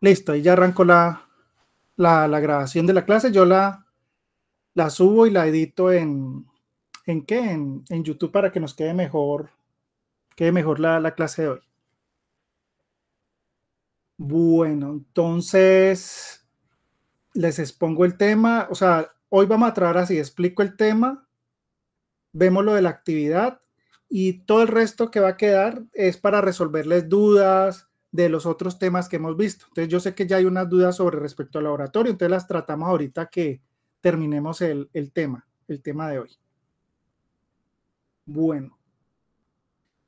Listo, ahí ya arrancó la, la, grabación de la clase. Yo la, la subo y la edito en, ¿en qué? En, YouTube para que nos quede mejor, quede mejor la, clase de hoy. Bueno, entonces les expongo el tema. O sea, hoy vamos a tratar así, explico el tema, vemos lo de la actividad y todo el resto que va a quedar es para resolverles dudas, de los otros temas que hemos visto. Entonces yo sé que ya hay unas dudas sobre respecto al laboratorio, entonces las tratamos ahorita que terminemos el, tema, el tema de hoy. Bueno,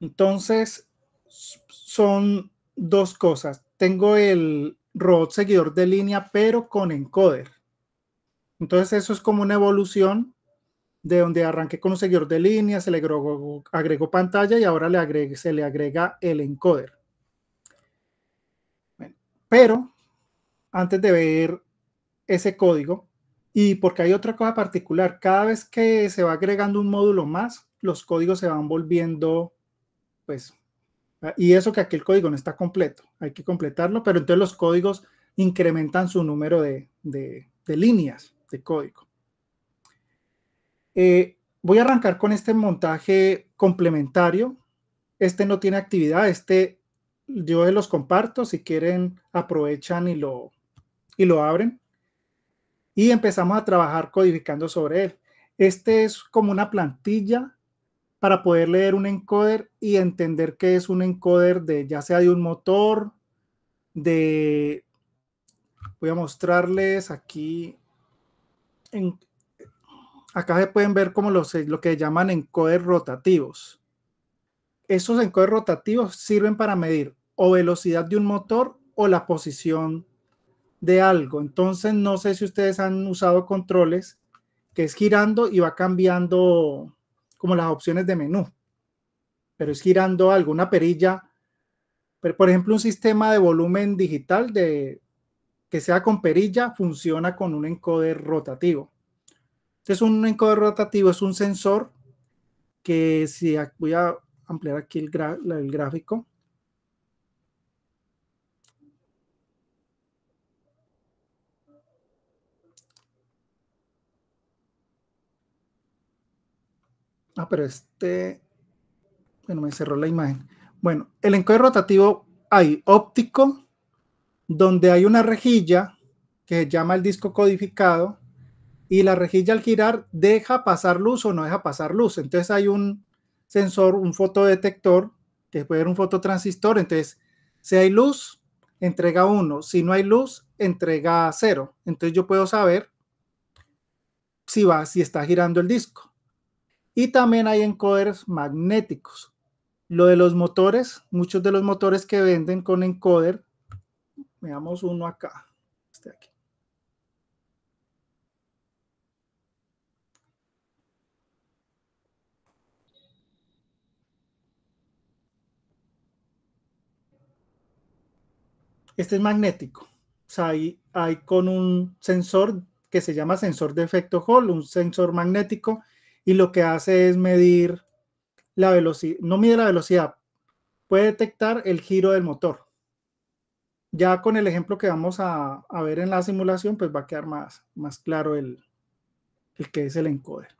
entonces son dos cosas. Tengo el robot seguidor de línea, pero con encoder. Entonces eso es como una evolución de donde arranqué con un seguidor de línea, se le agregó, pantalla y ahora se le agrega el encoder. Pero antes de ver ese código, y porque hay otra cosa particular, cada vez que se va agregando un módulo más, los códigos se van volviendo, pues, y eso que aquí el código no está completo, hay que completarlo, pero entonces los códigos incrementan su número de, líneas de código. Eh, voy a arrancar con este montaje complementario. Este no tiene actividad, este yo los comparto, si quieren aprovechan y lo, y lo abren. Y empezamos a trabajar codificando sobre él. Este es como una plantilla para poder leer un encoder y entender qué es un encoder de ya sea de un motor, de... Voy a mostrarles aquí. acá se pueden ver como los, lo que llaman encoder rotativos. Esos encoder rotativos sirven para medir o velocidad de un motor o la posición de algo. Entonces, no sé si ustedes han usado controles que es girando y va cambiando como las opciones de menú, pero es girando alguna perilla. Pero, por ejemplo, un sistema de volumen digital de, que sea con perilla funciona con un encoder rotativo. Entonces, un encoder rotativo es un sensor que si voy a ampliar aquí el gráfico, Ah, pero este. Bueno, me cerró la imagen. Bueno, el encoder rotativo hay óptico, donde hay una rejilla que se llama el disco codificado, y la rejilla al girar deja pasar luz o no deja pasar luz. Entonces hay un sensor, un fotodetector, que puede ser un fototransistor. Entonces, si hay luz, entrega uno; Si no hay luz, entrega cero. Entonces yo puedo saber si va, si está girando el disco. Y también hay encoders magnéticos. Lo de los motores, muchos de los motores que venden con encoder, veamos uno acá, este aquí. Este es magnético. O sea, hay, hay, con un sensor que se llama sensor de efecto Hall, un sensor magnético y lo que hace es medir la velocidad, no mide la velocidad, puede detectar el giro del motor. Ya con el ejemplo que vamos a, ver en la simulación, pues va a quedar más, más claro el, el que es el encoder.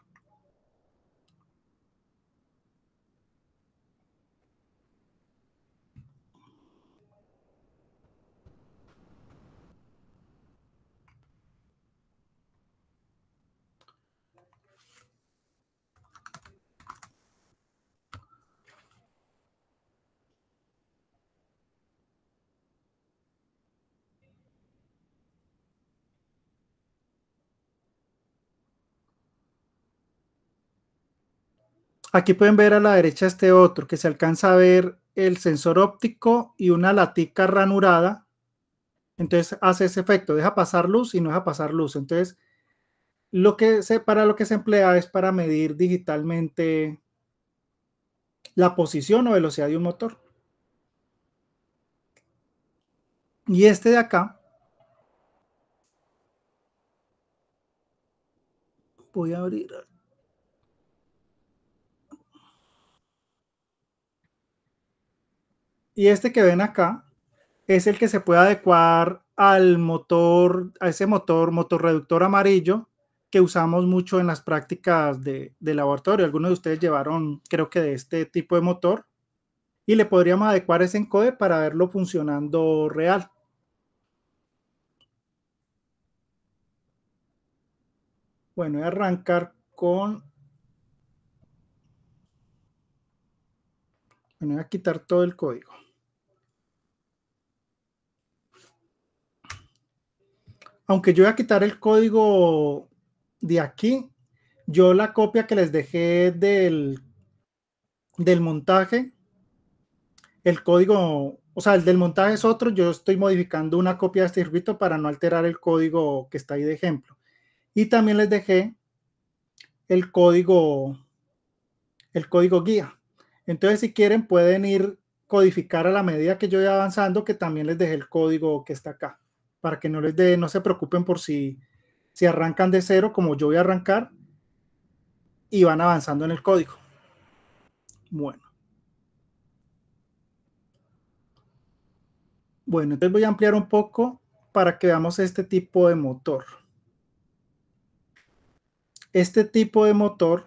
Aquí pueden ver a la derecha este otro, que se alcanza a ver el sensor óptico y una latica ranurada. Entonces hace ese efecto, deja pasar luz y no deja pasar luz. Entonces, lo que se, para lo que se emplea es para medir digitalmente la posición o velocidad de un motor. Y este de acá, voy a abrir, Y este que ven acá es el que se puede adecuar al motor, a ese motor, motor reductor amarillo que usamos mucho en las prácticas de, laboratorio. Algunos de ustedes llevaron, creo que de este tipo de motor, y le podríamos adecuar ese encoder para verlo funcionando real. Bueno, voy a arrancar con... Bueno, voy a quitar todo el código. aunque yo voy a quitar el código de aquí, yo la copia que les dejé del, del montaje, el código, o sea, el del montaje es otro, yo estoy modificando una copia de este circuito para no alterar el código que está ahí de ejemplo. Y también les dejé el código, el código guía. Entonces, si quieren, pueden ir codificar a la medida que yo voy avanzando, que también les dejé el código que está acá para que no les dé, no se preocupen por si, si arrancan de cero, como yo voy a arrancar, y van avanzando en el código. Bueno. Bueno, entonces voy a ampliar un poco para que veamos este tipo de motor. Este tipo de motor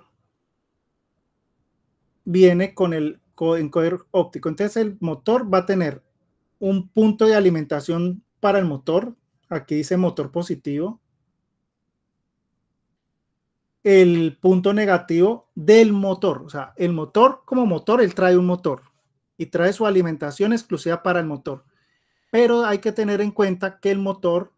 viene con el encoder óptico. Entonces el motor va a tener un punto de alimentación para el motor. Aquí dice motor positivo. El punto negativo del motor. O sea, el motor como motor, él trae un motor y trae su alimentación exclusiva para el motor. Pero hay que tener en cuenta que el motor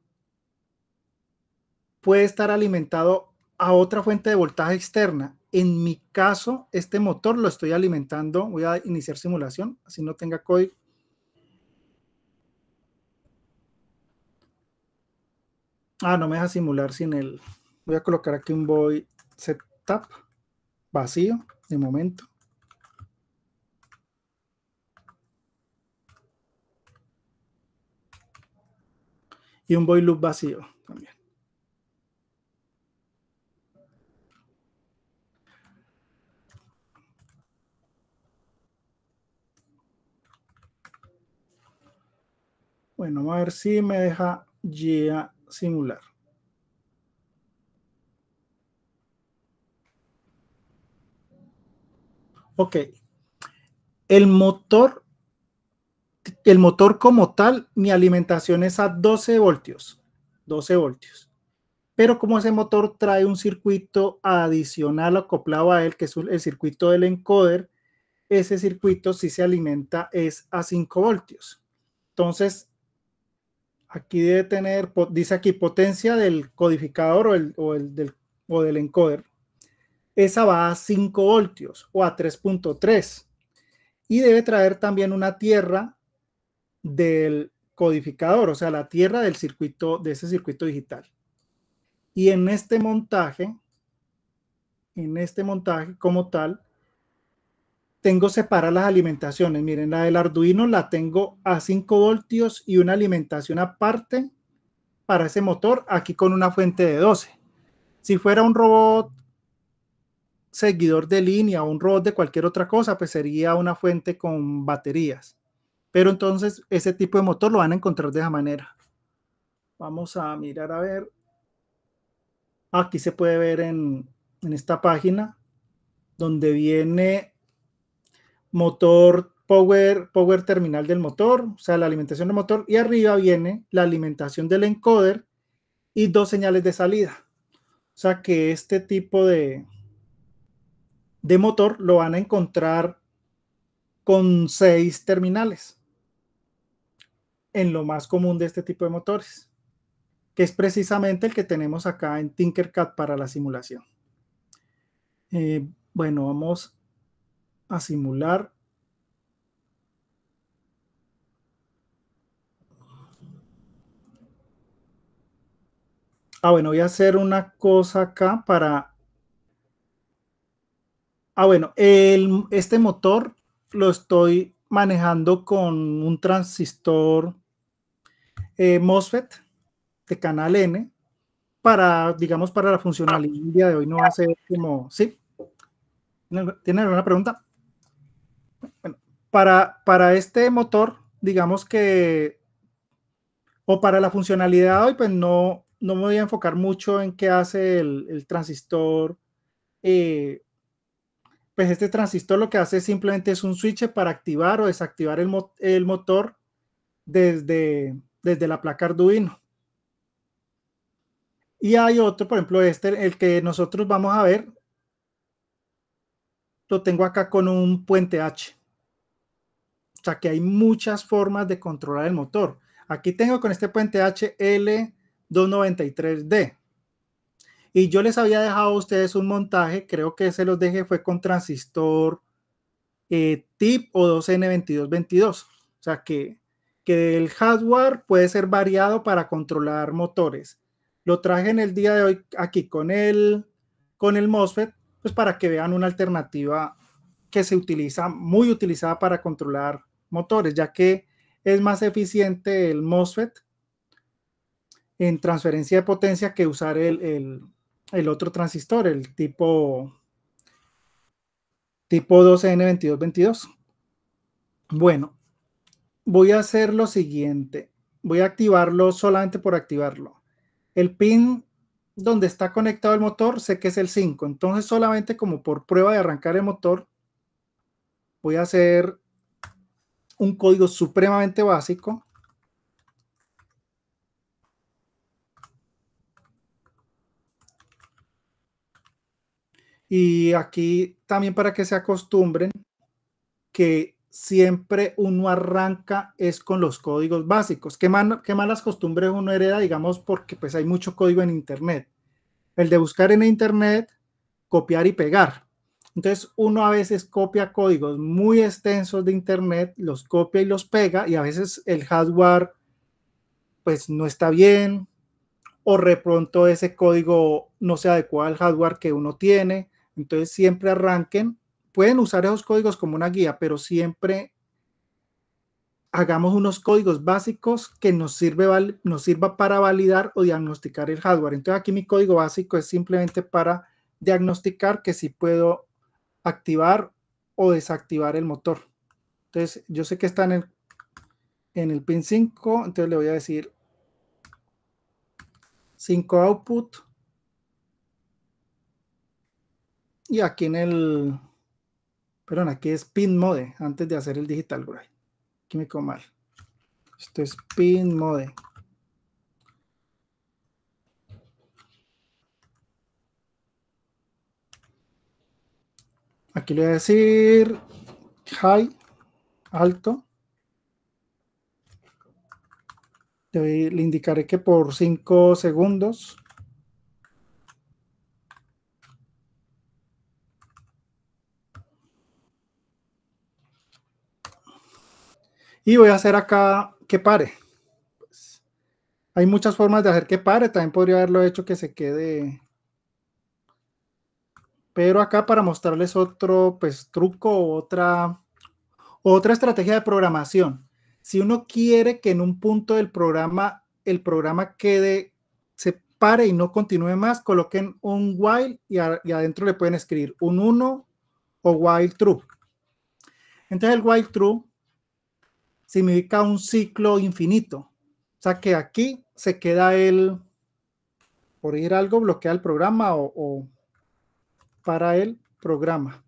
puede estar alimentado a otra fuente de voltaje externa. En mi caso, este motor lo estoy alimentando. Voy a iniciar simulación, así no tenga código. Ah, no me deja simular sin él. Voy a colocar aquí un void setup vacío de momento. Y un void loop vacío también. Bueno, a ver si me deja ya simular. Ok. El motor, el motor como tal, mi alimentación es a 12 voltios. 12 voltios. Pero como ese motor trae un circuito adicional acoplado a él, que es el circuito del encoder, ese circuito si se alimenta es a 5 voltios. Entonces, Aquí debe tener, dice aquí, potencia del codificador o, el, del, o del encoder. Esa va a 5 voltios o a 3.3. Y debe traer también una tierra del codificador, o sea, la tierra del circuito, de ese circuito digital. Y en este montaje, en este montaje como tal, tengo separadas las alimentaciones. Miren, la del Arduino la tengo a 5 voltios y una alimentación aparte para ese motor, aquí con una fuente de 12. Si fuera un robot seguidor de línea o un robot de cualquier otra cosa, pues sería una fuente con baterías. Pero entonces ese tipo de motor lo van a encontrar de esa manera. Vamos a mirar a ver. Aquí se puede ver en, en esta página donde viene motor power, power terminal del motor, o sea, la alimentación del motor, y arriba viene la alimentación del encoder y dos señales de salida. O sea que este tipo de, de motor lo van a encontrar con seis terminales en lo más común de este tipo de motores, que es precisamente el que tenemos acá en Tinkercad para la simulación. Eh, bueno, vamos a simular Ah, bueno, voy a hacer una cosa acá para... Ah, bueno, el, este motor lo estoy manejando con un transistor eh, MOSFET de canal N para, digamos, para la funcionalidad de hoy no va a ser como... ¿Sí? tiene alguna pregunta? para, este motor, digamos que, o para la funcionalidad hoy, pues no, no me voy a enfocar mucho en qué hace el, transistor. Eh, pues este transistor lo que hace simplemente es un switch para activar o desactivar el, motor desde, desde la placa Arduino. Y hay otro, por ejemplo, este, el que nosotros vamos a ver, lo tengo acá con un puente H. O sea que hay muchas formas de controlar el motor. Aquí tengo con este puente HL293D. Y yo les había dejado a ustedes un montaje, creo que se los dejé, fue con transistor eh, TIP o 2N2222. O sea que, que el hardware puede ser variado para controlar motores. Lo traje en el día de hoy aquí con el, con el MOSFET, pues para que vean una alternativa que se utiliza, muy utilizada para controlar motores, ya que es más eficiente el MOSFET en transferencia de potencia que usar el, otro transistor, el tipo, tipo 12N2222. Bueno, voy a hacer lo siguiente. Voy a activarlo solamente por activarlo. El pin donde está conectado el motor sé que es el 5. Entonces solamente como por prueba de arrancar el motor, voy a hacer un código supremamente básico. Y aquí también para que se acostumbren que siempre uno arranca es con los códigos básicos. ¿Qué, malas costumbres uno hereda, digamos, porque pues hay mucho código en Internet? El de buscar en Internet, copiar y pegar. Entonces uno a veces copia códigos muy extensos de Internet, los copia y los pega y a veces el hardware pues no está bien o de pronto ese código no se adecua al hardware que uno tiene. Entonces siempre arranquen, pueden usar esos códigos como una guía, pero siempre hagamos unos códigos básicos que nos, sirve, nos sirva para validar o diagnosticar el hardware. Entonces aquí mi código básico es simplemente para diagnosticar que si puedo activar o desactivar el motor. Entonces, yo sé que está en el, en el pin 5, entonces le voy a decir 5 output. Y aquí en el, perdón, aquí es pin mode, antes de hacer el digital, gray Aquí me quedo mal. Esto es pin mode. Aquí le voy a decir high, alto. le indicaré que por 5 segundos y voy a hacer acá que pare. Pues, hay muchas formas de hacer que pare, también podría haberlo hecho que se quede pero acá para mostrarles otro pues, truco, otra, otra estrategia de programación. Si uno quiere que en un punto del programa el programa quede, se pare y no continúe más, coloquen un while y, adentro le pueden escribir un 1 o while true. Entonces el while true significa un ciclo infinito. O sea que aquí se queda el, por ir algo, bloquea el programa o para el programa.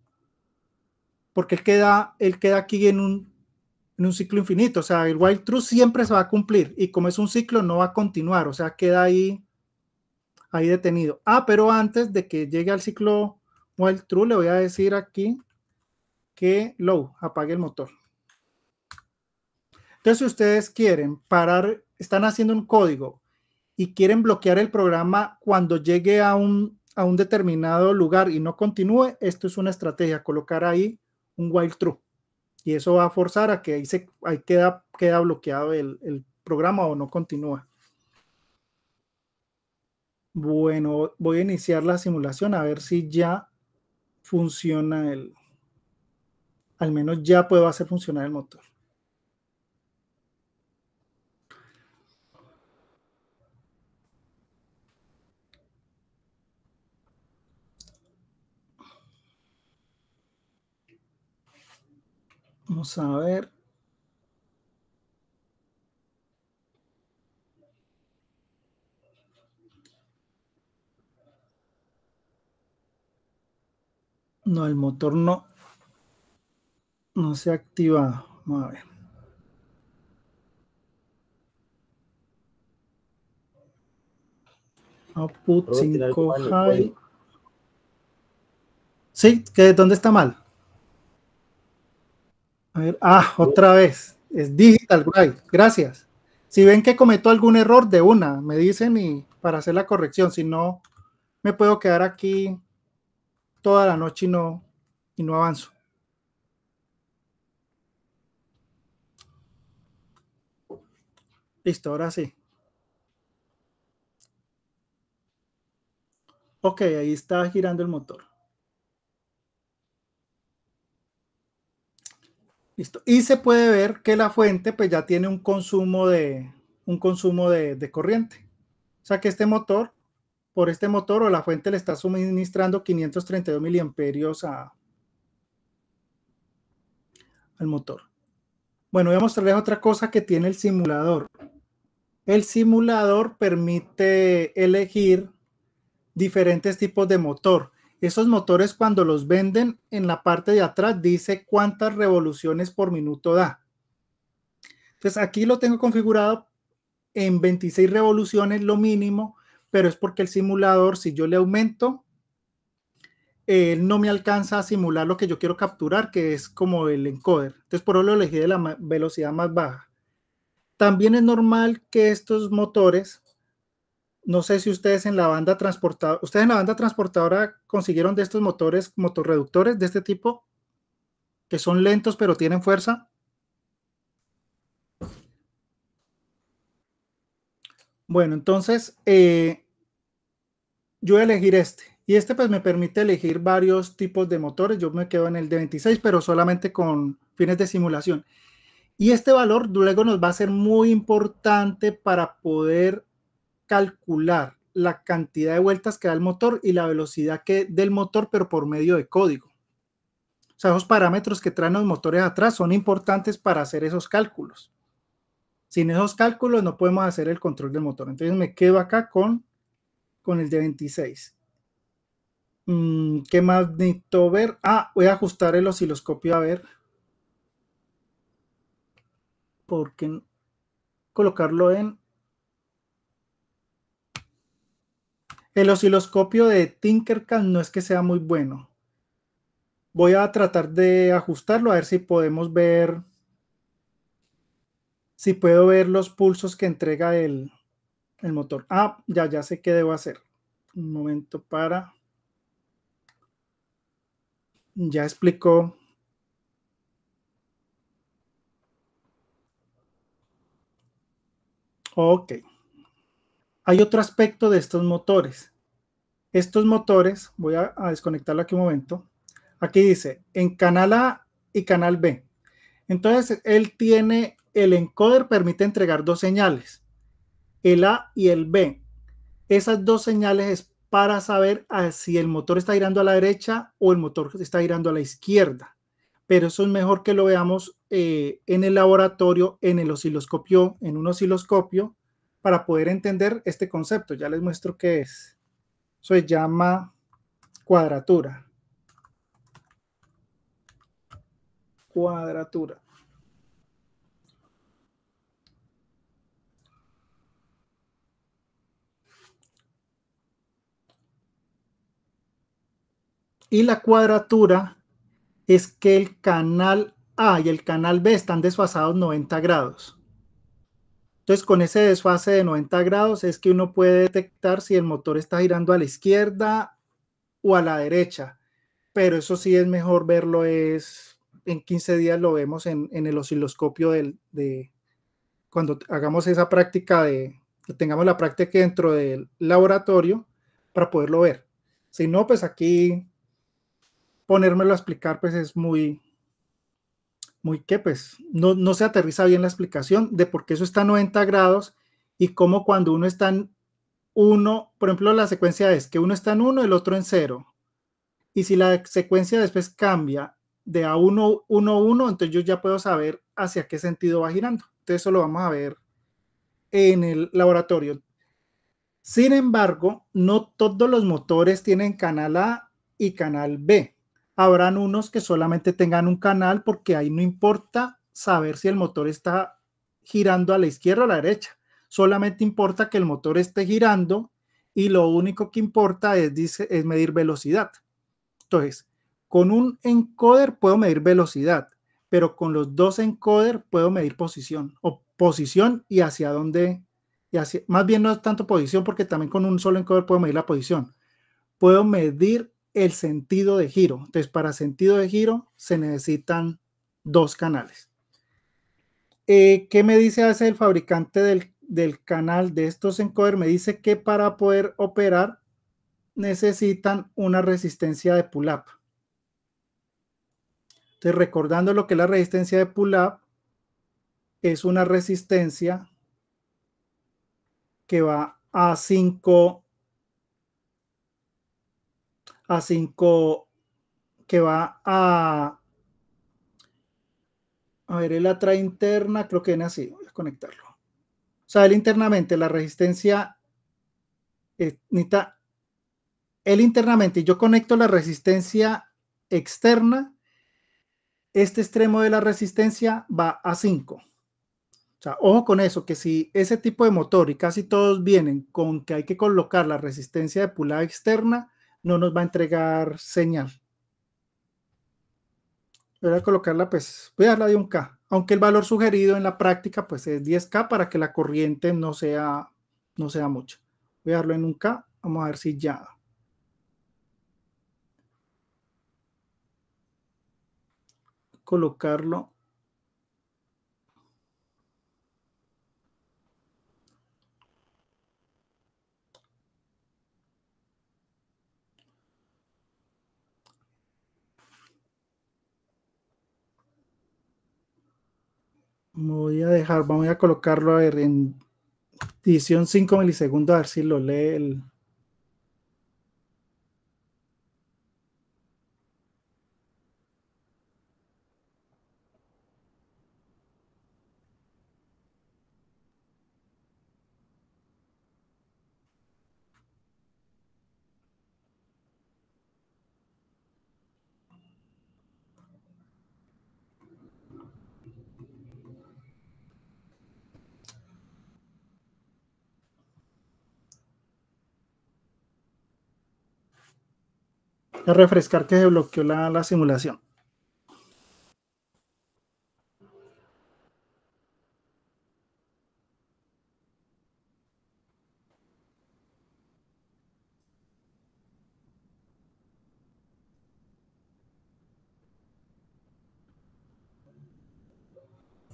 Porque él queda, él queda aquí en un, ciclo infinito. O sea, el while true siempre se va a cumplir y como es un ciclo no va a continuar. O sea, queda ahí, ahí detenido. Ah, pero antes de que llegue al ciclo while true, le voy a decir aquí que low, apague el motor. Entonces, si ustedes quieren parar, están haciendo un código y quieren bloquear el programa cuando llegue a un a un determinado lugar y no continúe, esto es una estrategia, colocar ahí un while true. Y eso va a forzar a que ahí, se, ahí queda, queda bloqueado el, el programa o no continúa. Bueno, voy a iniciar la simulación a ver si ya funciona el... Al menos ya puedo hacer funcionar el motor. Vamos a ver. No, el motor no, no se activa Vamos a ver. Output 5 high. Sí, ¿dónde está mal? A ver, ah, otra vez. Es Digital Gracias. Si ven que cometo algún error de una, me dicen y para hacer la corrección. Si no, me puedo quedar aquí toda la noche y no, y no avanzo. Listo, ahora sí. Ok, ahí está girando el motor. Listo. Y se puede ver que la fuente pues ya tiene un consumo de, un consumo de, corriente. O sea que este motor, por este motor o la fuente le está suministrando 532 miliamperios a, al motor. Bueno, voy a mostrarles otra cosa que tiene el simulador. El simulador permite elegir diferentes tipos de motor. Esos motores cuando los venden en la parte de atrás dice cuántas revoluciones por minuto da. Entonces aquí lo tengo configurado en 26 revoluciones lo mínimo, pero es porque el simulador, si yo le aumento, él no me alcanza a simular lo que yo quiero capturar, que es como el encoder. Entonces, por eso lo elegí de la velocidad más baja. También es normal que estos motores no sé si ustedes en la banda transportadora, ustedes en la banda transportadora consiguieron de estos motores, motorreductores de este tipo, que son lentos pero tienen fuerza. Bueno, entonces eh, yo voy a elegir este. Y este pues me permite elegir varios tipos de motores. Yo me quedo en el de 26, pero solamente con fines de simulación. Y este valor luego nos va a ser muy importante para poder calcular la cantidad de vueltas que da el motor y la velocidad que del motor, pero por medio de código. O sea, esos parámetros que traen los motores atrás son importantes para hacer esos cálculos. Sin esos cálculos no podemos hacer el control del motor. Entonces me quedo acá con, con el de 26. Mm, ¿Qué más necesito ver? Ah, voy a ajustar el osciloscopio a ver. Porque colocarlo en El osciloscopio de Tinkercad no es que sea muy bueno. Voy a tratar de ajustarlo a ver si podemos ver, si puedo ver los pulsos que entrega el, el motor. Ah, ya, ya sé qué debo hacer. Un momento para... Ya explicó Ok. Hay otro aspecto de estos motores. Estos motores, voy a, desconectarlo aquí un momento. Aquí dice, en canal A y canal B. Entonces, él tiene, el encoder permite entregar dos señales, el A y el B. Esas dos señales es para saber ah, si el motor está girando a la derecha o el motor está girando a la izquierda. Pero eso es mejor que lo veamos eh, en el laboratorio, en el osciloscopio, en un osciloscopio, para poder entender este concepto. Ya les muestro qué es. Se llama cuadratura. Cuadratura. Y la cuadratura es que el canal A y el canal B están desfasados 90 grados. Entonces, con ese desfase de 90 grados es que uno puede detectar si el motor está girando a la izquierda o a la derecha. Pero eso sí es mejor verlo es en 15 días lo vemos en, el osciloscopio de cuando hagamos esa práctica de tengamos la práctica dentro del laboratorio para poderlo ver. Si no, pues aquí ponérmelo a explicar pues es muy muy que pues no, se aterriza bien la explicación de por qué eso está a 90 grados y cómo cuando uno está en uno, por ejemplo, la secuencia es que uno está en 1, el otro en 0. Y si la secuencia después cambia de a 1, 1, 1, entonces yo ya puedo saber hacia qué sentido va girando. Entonces eso lo vamos a ver en el laboratorio. Sin embargo, no todos los motores tienen canal A y canal B habrán unos que solamente tengan un canal porque ahí no importa saber si el motor está girando a la izquierda o a la derecha. Solamente importa que el motor esté girando y lo único que importa es, dice, es medir velocidad. Entonces, con un encoder puedo medir velocidad, pero con los dos encoder puedo medir posición o posición y hacia dónde, y hacia, más bien no es tanto posición porque también con un solo encoder puedo medir la posición. Puedo medir el sentido de giro. Entonces, para sentido de giro se necesitan dos canales. Eh, ¿Qué me dice hace el fabricante del, del canal de estos encoder? Me dice que para poder operar necesitan una resistencia de pull-up. Entonces, recordando lo que es la resistencia de pull-up, es una resistencia que va a 5 a 5 que va a... A ver, el atrae interna, creo que viene así, voy a conectarlo. O sea, él internamente, la resistencia eh, Él internamente, yo conecto la resistencia externa, este extremo de la resistencia va a 5. O sea, ojo con eso, que si ese tipo de motor y casi todos vienen con que hay que colocar la resistencia de pulada externa, no nos va a entregar señal. Voy a colocarla, pues, voy a darla de un K, aunque el valor sugerido en la práctica, pues, es 10K para que la corriente no sea, no sea mucha. Voy a darlo en un K, vamos a ver si ya. Colocarlo voy a dejar, vamos a colocarlo a ver en edición 5 milisegundos, a ver si lo lee el, a refrescar que se bloqueó la, la simulación.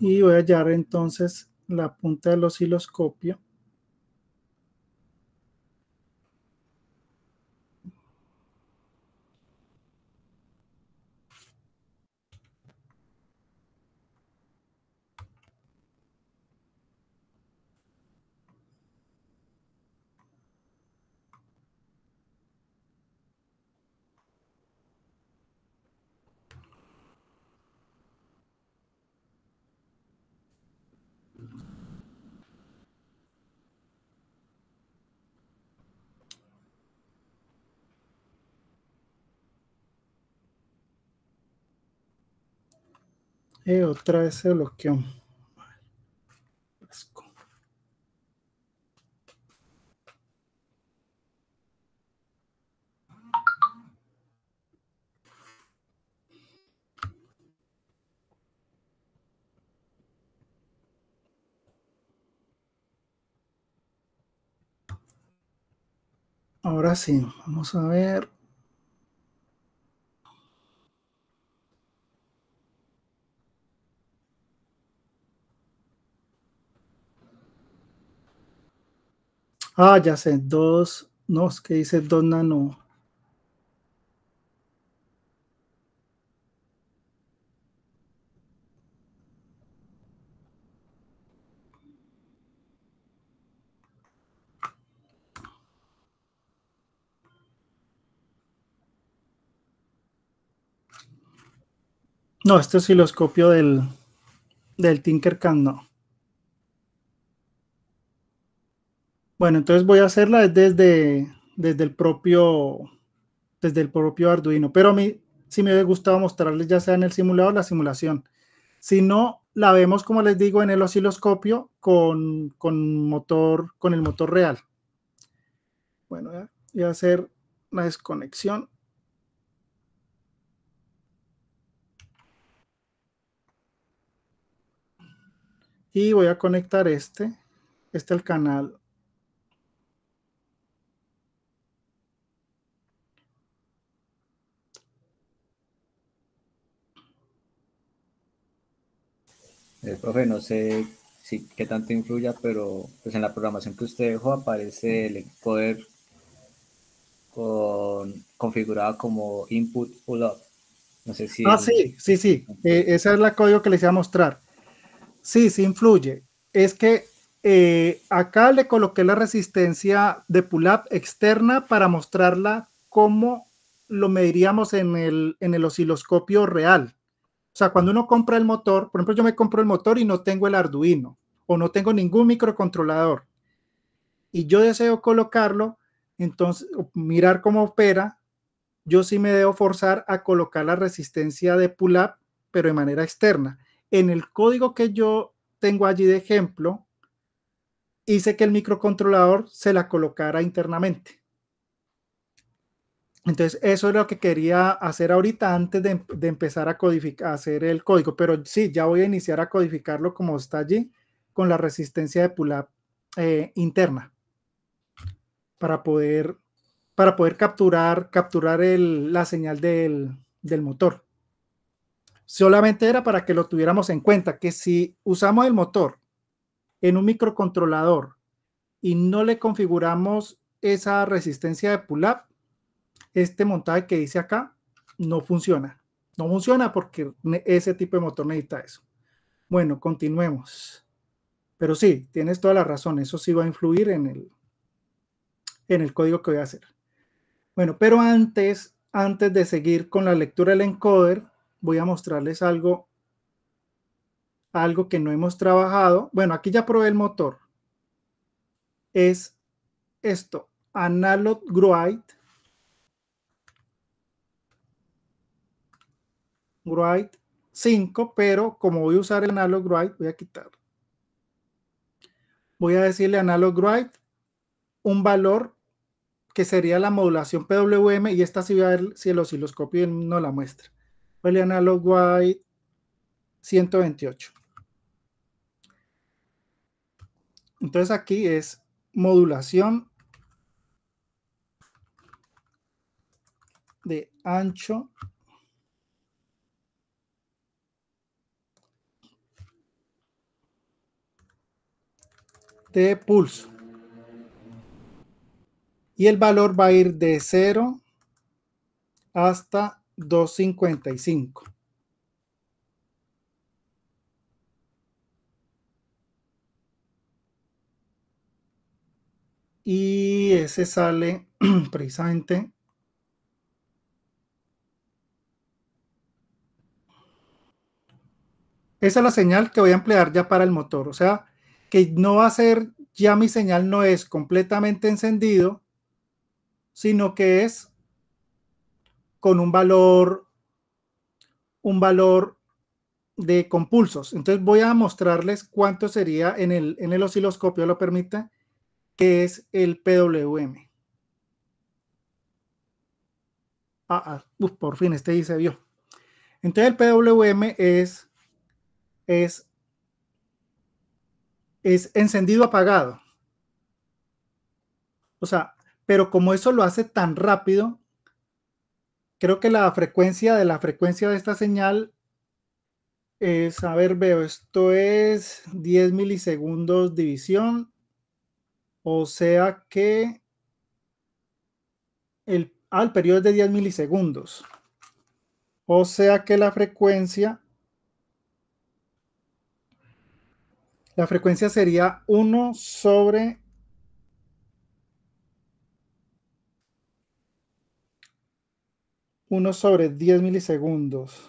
y voy a hallar entonces la punta del osciloscopio otra vez se bloqueó. Ahora sí, vamos a ver. Ah, ya sé, dos, no, es que dice dos nano. No, este es del, del Tinkercad, no. Bueno, entonces voy a hacerla desde, desde, el, propio, desde el propio Arduino. Pero a mí sí me hubiera gustado mostrarles ya sea en el simulador la simulación. Si no, la vemos, como les digo, en el osciloscopio con, con motor, con el motor real. Bueno, voy a hacer una desconexión. Y voy a conectar este, este el canal El profe, no sé si qué tanto influya, pero pues en la programación que usted dejó aparece el encoder configurado como input pull up. No sé si. Ah, sí, sí, sí. Eh, esa es la código que les iba a mostrar. Sí, sí influye. Es que eh, acá le coloqué la resistencia de pull-up externa para mostrarla como lo mediríamos el, en el osciloscopio real. O sea, cuando uno compra el motor, por ejemplo, yo me compro el motor y no tengo el Arduino o no tengo ningún microcontrolador y yo deseo colocarlo, entonces mirar cómo opera, yo sí me debo forzar a colocar la resistencia de pull-up, pero de manera externa. En el código que yo tengo allí de ejemplo, hice que el microcontrolador se la colocara internamente. Entonces, eso es lo que quería hacer ahorita antes de, em, empezar a codificar, hacer el código. Pero sí, ya voy a iniciar a codificarlo como está allí, con la resistencia de pull up eh, interna, para poder, para poder capturar, capturar la señal del, del motor. Solamente era para que lo tuviéramos en cuenta, que si usamos el motor en un microcontrolador y no le configuramos esa resistencia de pull-up, este montaje que dice acá no funciona. No funciona porque ese tipo de motor necesita eso. Bueno, continuemos. Pero sí, tienes toda la razón. Eso sí va a influir en el, en el código que voy a hacer. Bueno, pero antes, antes de seguir con la lectura del encoder, voy a mostrarles algo, algo que no hemos trabajado. Bueno, aquí ya probé el motor. Es esto, Analog Gruite write 5, pero como voy a usar el analog write, voy a quitar. Voy a decirle analog write un valor que sería la modulación PWM y esta sí voy a ver si el osciloscopio no la muestra. Voy a analog write 128. Entonces aquí es modulación de ancho de pulso. Y el valor va a ir de 0 hasta 255. Y ese sale precisamente Esa es la señal que voy a emplear ya para el motor. O sea, que no va a ser, ya mi señal no es completamente encendido, sino que es con un valor, un valor de compulsos. Entonces voy a mostrarles cuánto sería en el, en el osciloscopio, lo permita, que es el PWM. Ah, ah por fin, este dice vio. Entonces el PWM es, es es encendido apagado. O sea, pero como eso lo hace tan rápido, creo que la frecuencia de la frecuencia de esta señal es, a ver, veo, esto es 10 milisegundos división, o sea que el, al ah, periodo es de 10 milisegundos, o sea que la frecuencia La frecuencia sería 1 sobre... 1 sobre 10 milisegundos.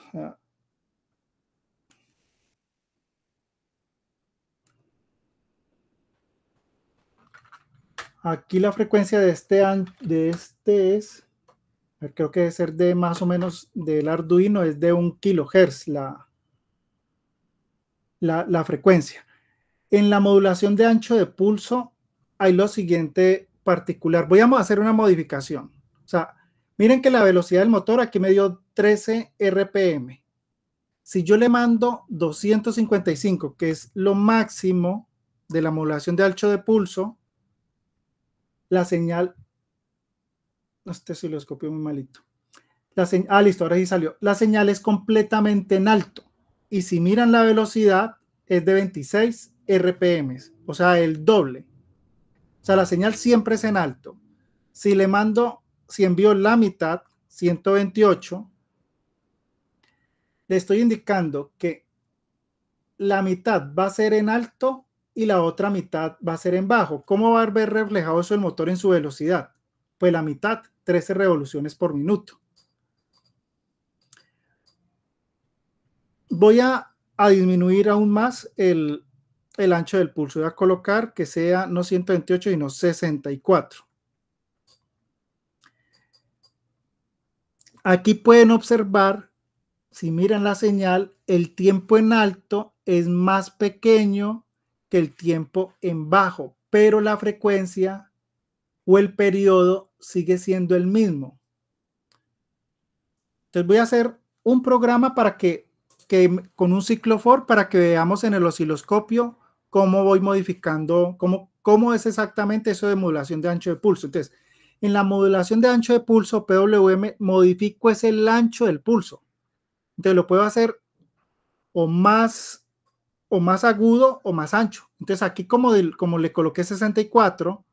Aquí la frecuencia de este, de este es, creo que debe ser de más o menos del Arduino, es de un kilohertz la, la, la frecuencia. En la modulación de ancho de pulso hay lo siguiente particular. Voy a hacer una modificación. O sea, miren que la velocidad del motor aquí me dio 13 RPM. Si yo le mando 255, que es lo máximo de la modulación de ancho de pulso, la señal, no lo escopio muy malito. La señal, ah, listo, ahora sí salió. La señal es completamente en alto. Y si miran la velocidad, es de 26 RPMs, o sea, el doble. O sea, la señal siempre es en alto. Si le mando, si envío la mitad, 128, le estoy indicando que la mitad va a ser en alto y la otra mitad va a ser en bajo. ¿Cómo va a ver reflejado eso el motor en su velocidad? Pues la mitad, 13 revoluciones por minuto. Voy a, a disminuir aún más el, el ancho del pulso. Voy a colocar que sea no 128, sino 64. Aquí pueden observar, si miran la señal, el tiempo en alto es más pequeño que el tiempo en bajo, pero la frecuencia o el periodo sigue siendo el mismo. Entonces voy a hacer un programa para que, que con un ciclo for para que veamos en el osciloscopio cómo voy modificando, cómo, cómo es exactamente eso de modulación de ancho de pulso. Entonces, en la modulación de ancho de pulso, PWM, modifico es el ancho del pulso. Entonces, lo puedo hacer o más, o más agudo o más ancho. Entonces, aquí como, como le coloqué 64,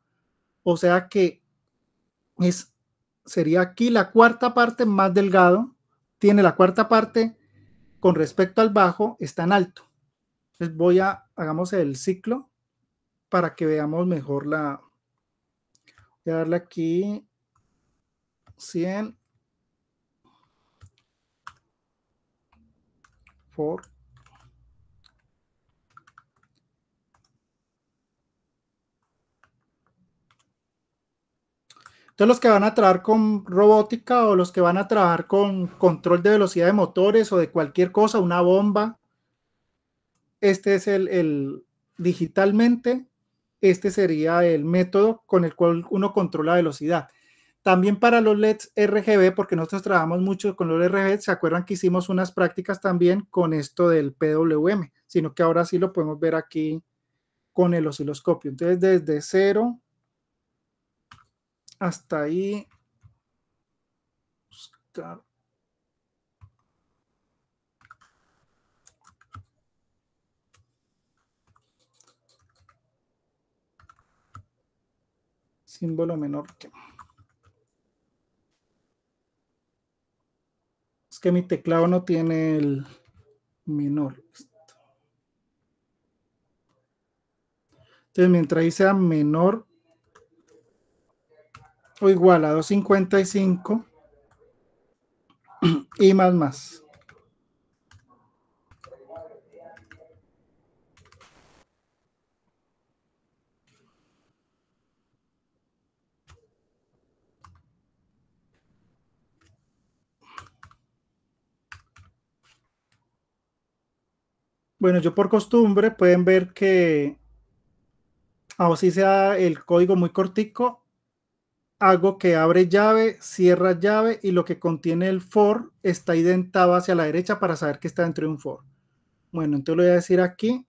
o sea que es, sería aquí la cuarta parte más delgado, tiene la cuarta parte con respecto al bajo, está en alto. Entonces voy a, hagamos el ciclo para que veamos mejor la, voy a darle aquí 100 por Entonces los que van a trabajar con robótica o los que van a trabajar con control de velocidad de motores o de cualquier cosa, una bomba, este es el, digitalmente, este sería el método con el cual uno controla velocidad. También para los LEDs RGB, porque nosotros trabajamos mucho con los RGB, se acuerdan que hicimos unas prácticas también con esto del PWM, sino que ahora sí lo podemos ver aquí con el osciloscopio. Entonces, desde cero hasta ahí, buscar símbolo menor que. Es que mi teclado no tiene el menor. Entonces, mientras ahí sea menor o igual a 255 y más más. Bueno, yo por costumbre pueden ver que, si sea el código muy cortico, hago que abre llave, cierra llave y lo que contiene el for está dentado hacia la derecha para saber que está dentro de un for. Bueno, entonces lo voy a decir aquí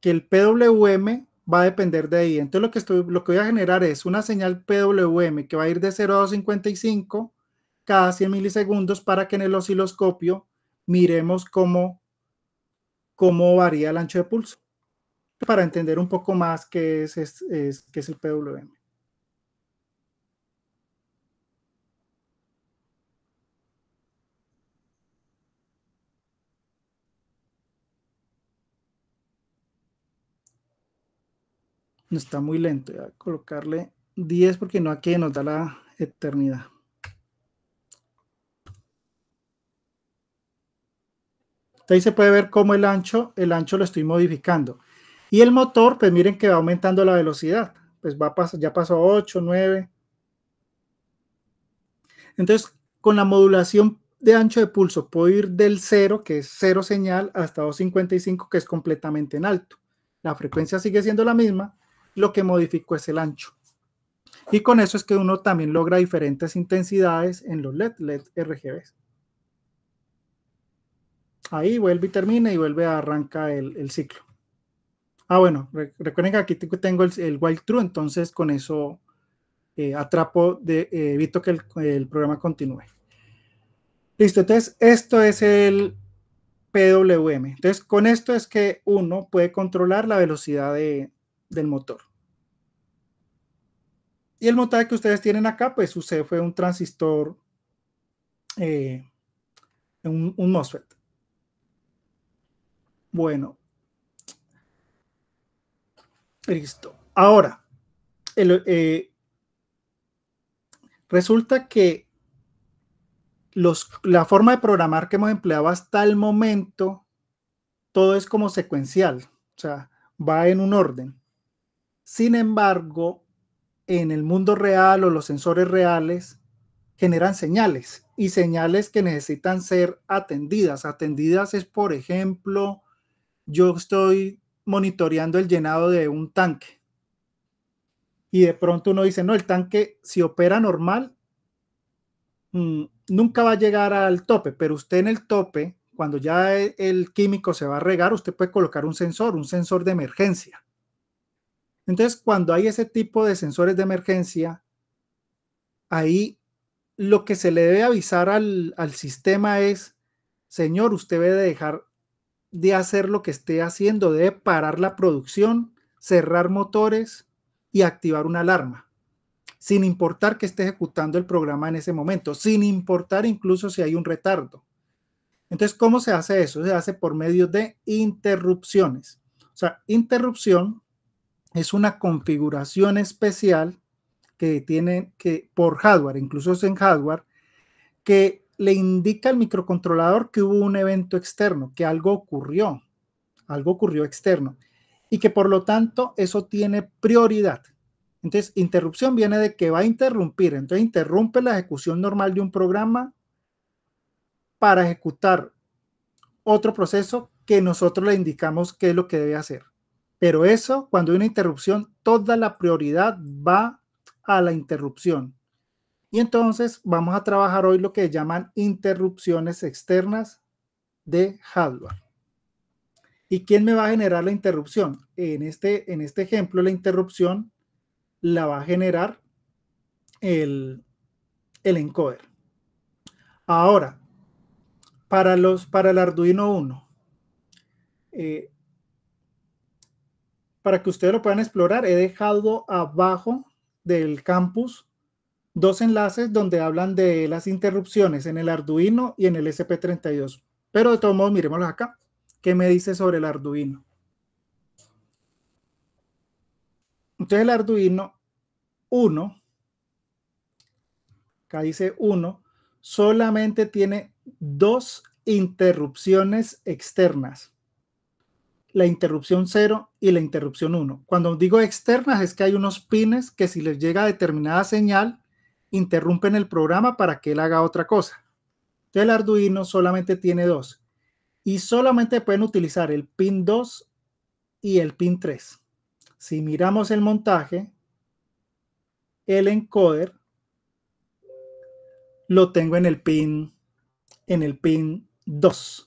que el PWM va a depender de ahí. Entonces lo que, estoy, lo que voy a generar es una señal PWM que va a ir de 0 a 255 cada 100 milisegundos para que en el osciloscopio miremos cómo cómo varía el ancho de pulso, para entender un poco más qué es, qué es el PWM. No está muy lento, voy a colocarle 10 porque no aquí nos da la eternidad. ahí se puede ver cómo el ancho, el ancho lo estoy modificando. Y el motor, pues miren que va aumentando la velocidad. Pues va ya pasó a 8, 9. Entonces, con la modulación de ancho de pulso, puedo ir del 0, que es 0 señal, hasta 255, que es completamente en alto. La frecuencia sigue siendo la misma, lo que modifico es el ancho. Y con eso es que uno también logra diferentes intensidades en los LED, LED RGBs ahí vuelve y termina y vuelve a arranca el, ciclo. Ah, bueno, recuerden que aquí tengo el, while true, entonces con eso eh, atrapo, de, eh, evito que el, programa continúe. Listo, entonces esto es el PWM. Entonces con esto es que uno puede controlar la velocidad del motor. Y el montaje que ustedes tienen acá, pues usé fue un transistor, eh, un MOSFET. Bueno. Listo. Ahora, eh, resulta que la forma de programar que hemos empleado hasta el momento, todo es como secuencial, o sea, va en un orden. Sin embargo, en el mundo real o los sensores reales generan señales y señales que necesitan ser atendidas. Atendidas es, por ejemplo, yo estoy monitoreando el llenado de un tanque. Y de pronto uno dice, no, el tanque si opera normal, mm, nunca va a llegar al tope, pero usted en el tope, cuando ya e, el químico se va a regar, usted puede colocar un sensor, un sensor de emergencia. Entonces, cuando hay ese tipo de sensores de emergencia, ahí lo que se le debe avisar al, al sistema es, señor, usted debe dejar de hacer lo que esté haciendo, de parar la producción, cerrar motores y activar una alarma, sin importar que esté ejecutando el programa en ese momento, sin importar incluso si hay un retardo. Entonces, ¿cómo se hace eso? Se hace por medio de interrupciones. O sea, interrupción es una configuración especial que tienen que por hardware, incluso es en hardware, que le indica al microcontrolador que hubo un evento externo, que algo ocurrió, algo ocurrió externo, y que por lo tanto eso tiene prioridad. Entonces, interrupción viene de que va a interrumpir, entonces interrumpe la ejecución normal de un programa para ejecutar otro proceso que nosotros le indicamos qué es lo que debe hacer. Pero eso, cuando hay una interrupción, toda la prioridad va a la interrupción. Y entonces vamos a trabajar hoy lo que llaman interrupciones externas de hardware. ¿Y quién me va a generar la interrupción? En este, en este ejemplo, la interrupción la va a generar el, el encoder. Ahora, para, los, para el Arduino 1, eh, para que ustedes lo puedan explorar, he dejado abajo del campus dos enlaces donde hablan de las interrupciones en el Arduino y en el SP32. Pero de todos modos, miremos acá. ¿Qué me dice sobre el Arduino? Entonces el Arduino 1, acá dice 1, solamente tiene dos interrupciones externas. La interrupción 0 y la interrupción 1. Cuando digo externas es que hay unos pines que si les llega determinada señal, interrumpen el programa para que él haga otra cosa. El Arduino solamente tiene dos y solamente pueden utilizar el pin 2 y el pin 3. Si miramos el montaje, el encoder lo tengo en el pin en el pin 2.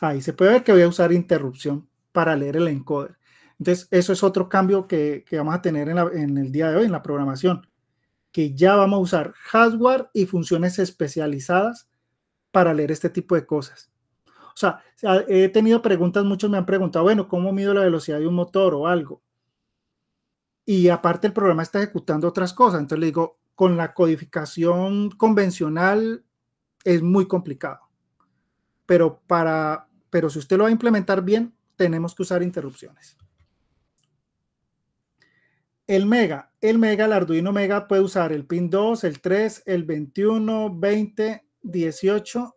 Ahí se puede ver que voy a usar interrupción para leer el encoder. Entonces, eso es otro cambio que, vamos a tener en, el día de hoy en la programación que ya vamos a usar hardware y funciones especializadas para leer este tipo de cosas. O sea, he tenido preguntas, muchos me han preguntado, bueno, ¿cómo mido la velocidad de un motor o algo? Y aparte el programa está ejecutando otras cosas. Entonces le digo, con la codificación convencional es muy complicado. Pero, para, pero si usted lo va a implementar bien, tenemos que usar interrupciones. El Mega, el Mega, el Arduino Mega puede usar el pin 2, el 3, el 21, 20, 18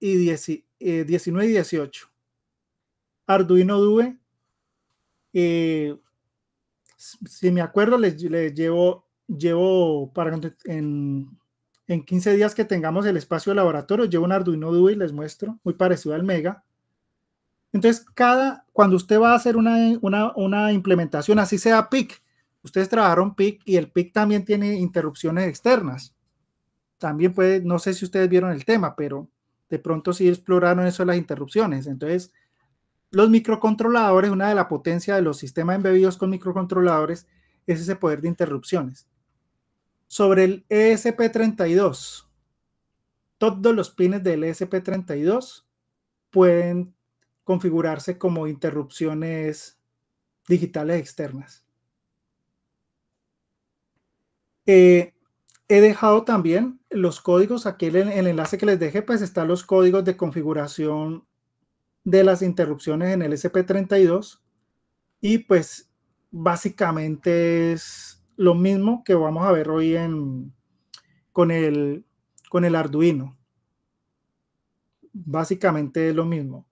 y 19 eh, y 18. Arduino Due, eh, si me acuerdo, les, llevo, llevo para en, en 15 días que tengamos el espacio de laboratorio, llevo un Arduino Due y les muestro, muy parecido al Mega. Entonces, cada, cuando usted va a hacer una, una implementación, así sea PIC, ustedes trabajaron PIC y el PIC también tiene interrupciones externas. También puede, no sé si ustedes vieron el tema, pero de pronto sí exploraron eso de las interrupciones. Entonces, los microcontroladores, una de la potencia de los sistemas embebidos con microcontroladores es ese poder de interrupciones. Sobre el ESP32, todos los pines del ESP32 pueden configurarse como interrupciones digitales externas. Eh, he dejado también los códigos, aquí en el enlace que les dejé, pues están los códigos de configuración de las interrupciones en el SP32 y pues básicamente es lo mismo que vamos a ver hoy en, con, el, con el Arduino. Básicamente es lo mismo.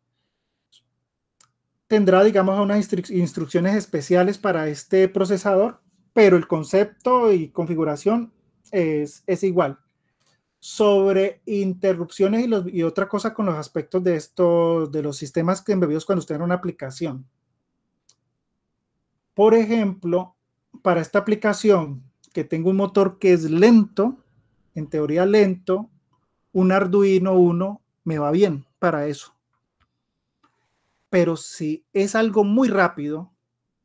Tendrá, digamos, unas instrucciones especiales para este procesador, pero el concepto y configuración es, igual. Sobre interrupciones y, y, otra cosa con los aspectos de estos, de los sistemas que embebidos cuando usted era una aplicación. Por ejemplo, para esta aplicación que tengo un motor que es lento, en teoría lento, un Arduino 1 me va bien para eso. Pero si es algo muy rápido,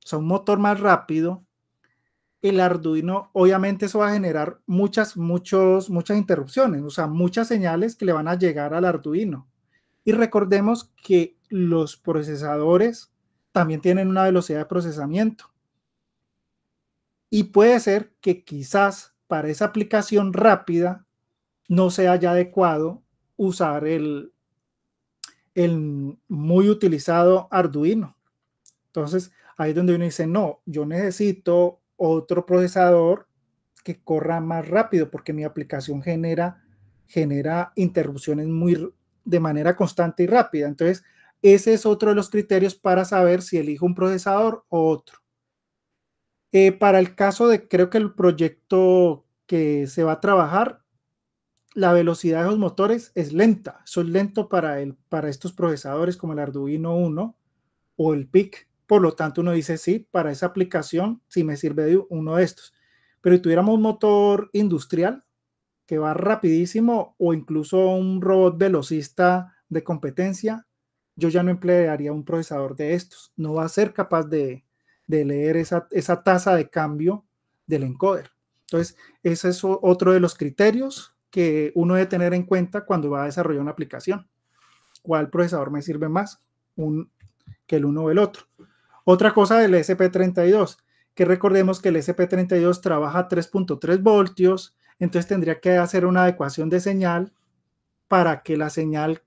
o sea, un motor más rápido, el Arduino, obviamente eso va a generar muchas, muchas muchas interrupciones, o sea, muchas señales que le van a llegar al Arduino. Y recordemos que los procesadores también tienen una velocidad de procesamiento. Y puede ser que quizás para esa aplicación rápida no sea ya adecuado usar el, el muy utilizado Arduino. Entonces, ahí es donde uno dice, no, yo necesito otro procesador que corra más rápido porque mi aplicación genera, genera interrupciones muy, de manera constante y rápida. Entonces, ese es otro de los criterios para saber si elijo un procesador o otro. Eh, para el caso de, creo que el proyecto que se va a trabajar, la velocidad de los motores es lenta. soy lento para, para estos procesadores como el Arduino 1 o el PIC. Por lo tanto, uno dice, sí, para esa aplicación si me sirve de uno de estos. Pero si tuviéramos un motor industrial que va rapidísimo o incluso un robot velocista de competencia, yo ya no emplearía un procesador de estos. No va a ser capaz de, leer esa, tasa de cambio del encoder. Entonces, ese es otro de los criterios que uno debe tener en cuenta cuando va a desarrollar una aplicación. ¿Cuál procesador me sirve más un, que el uno o el otro? Otra cosa del SP32, que recordemos que el SP32 trabaja 3.3 voltios, entonces tendría que hacer una adecuación de señal para que la señal,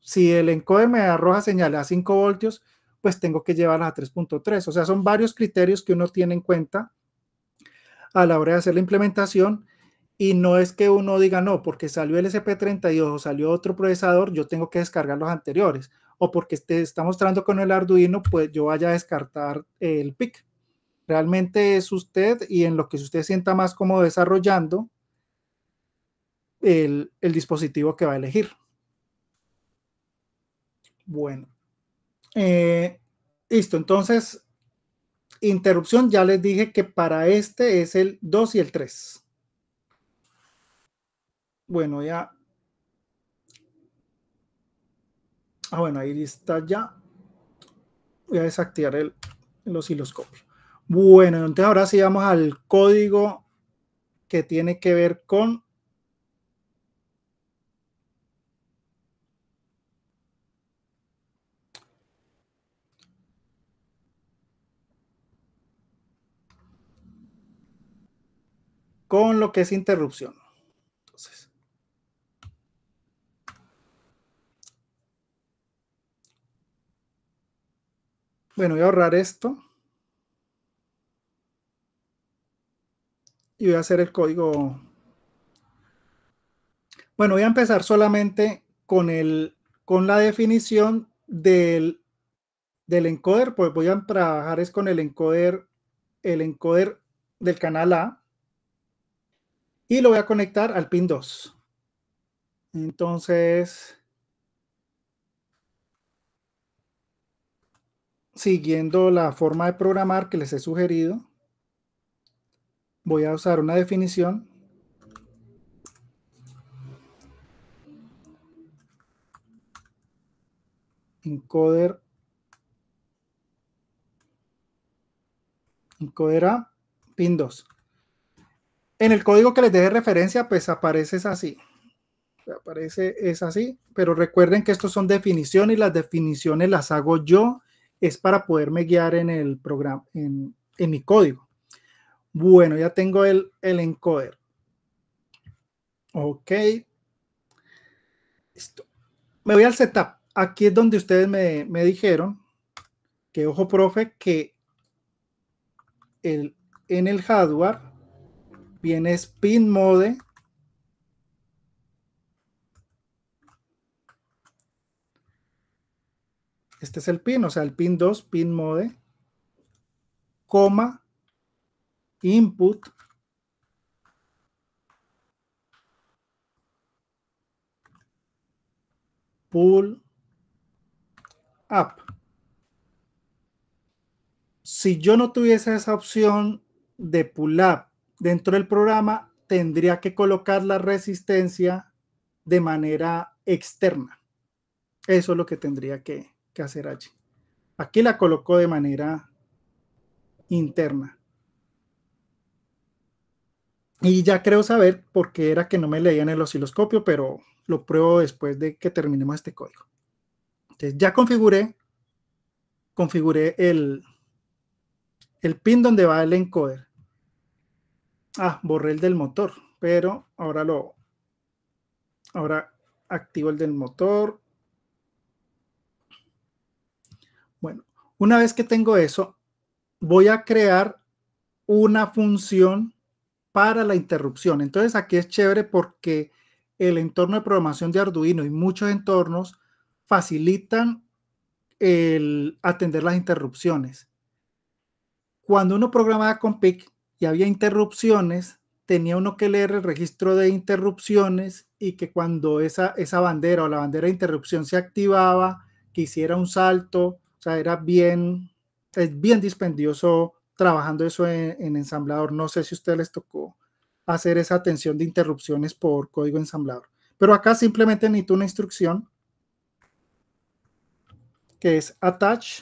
si el encoder me arroja señal a 5 voltios, pues tengo que llevarla a 3.3. O sea, son varios criterios que uno tiene en cuenta a la hora de hacer la implementación y no es que uno diga, no, porque salió el SP32 o salió otro procesador, yo tengo que descargar los anteriores o porque te está mostrando con el Arduino, pues yo vaya a descartar el PIC. Realmente es usted y en lo que usted sienta más cómodo desarrollando el, dispositivo que va a elegir. Bueno. Eh, listo, entonces, interrupción, ya les dije que para este es el 2 y el 3. Bueno, ya Ah, bueno, ahí está ya. Voy a desactivar el, el osciloscopio. Bueno, entonces ahora sí vamos al código que tiene que ver con con lo que es interrupción. Bueno, voy a ahorrar esto. Y voy a hacer el código. Bueno, voy a empezar solamente con, el, con la definición del, encoder. Pues voy a trabajar es con el encoder, el encoder del canal A. Y lo voy a conectar al pin 2. Entonces, siguiendo la forma de programar que les he sugerido, voy a usar una definición encoder encoder a pin 2 en el código que les deje referencia pues aparece es así aparece es así pero recuerden que estos son definiciones y las definiciones las hago yo es para poderme guiar en el programa, en, mi código. Bueno, ya tengo el, encoder. Ok. Me voy al setup. Aquí es donde ustedes me, dijeron que, ojo, profe, que el, en el hardware viene spin mode este es el pin, o sea, el pin 2, pin mode, coma, input, pull up. Si yo no tuviese esa opción de pull up dentro del programa, tendría que colocar la resistencia de manera externa. Eso es lo que tendría que, hacer allí, Aquí la colocó de manera interna. Y ya creo saber por qué era que no me leían el osciloscopio, pero lo pruebo después de que terminemos este código. Entonces ya configuré, configure el, el pin donde va el encoder. Ah, borré el del motor, pero ahora lo, ahora activo el del motor, Una vez que tengo eso, voy a crear una función para la interrupción. Entonces aquí es chévere porque el entorno de programación de Arduino y muchos entornos facilitan el atender las interrupciones. Cuando uno programaba con PIC y había interrupciones, tenía uno que leer el registro de interrupciones y que cuando esa, esa bandera o la bandera de interrupción se activaba, que hiciera un salto, o sea, era bien, es bien dispendioso trabajando eso en, ensamblador. No sé si a ustedes les tocó hacer esa atención de interrupciones por código ensamblador. Pero acá simplemente necesito una instrucción que es attach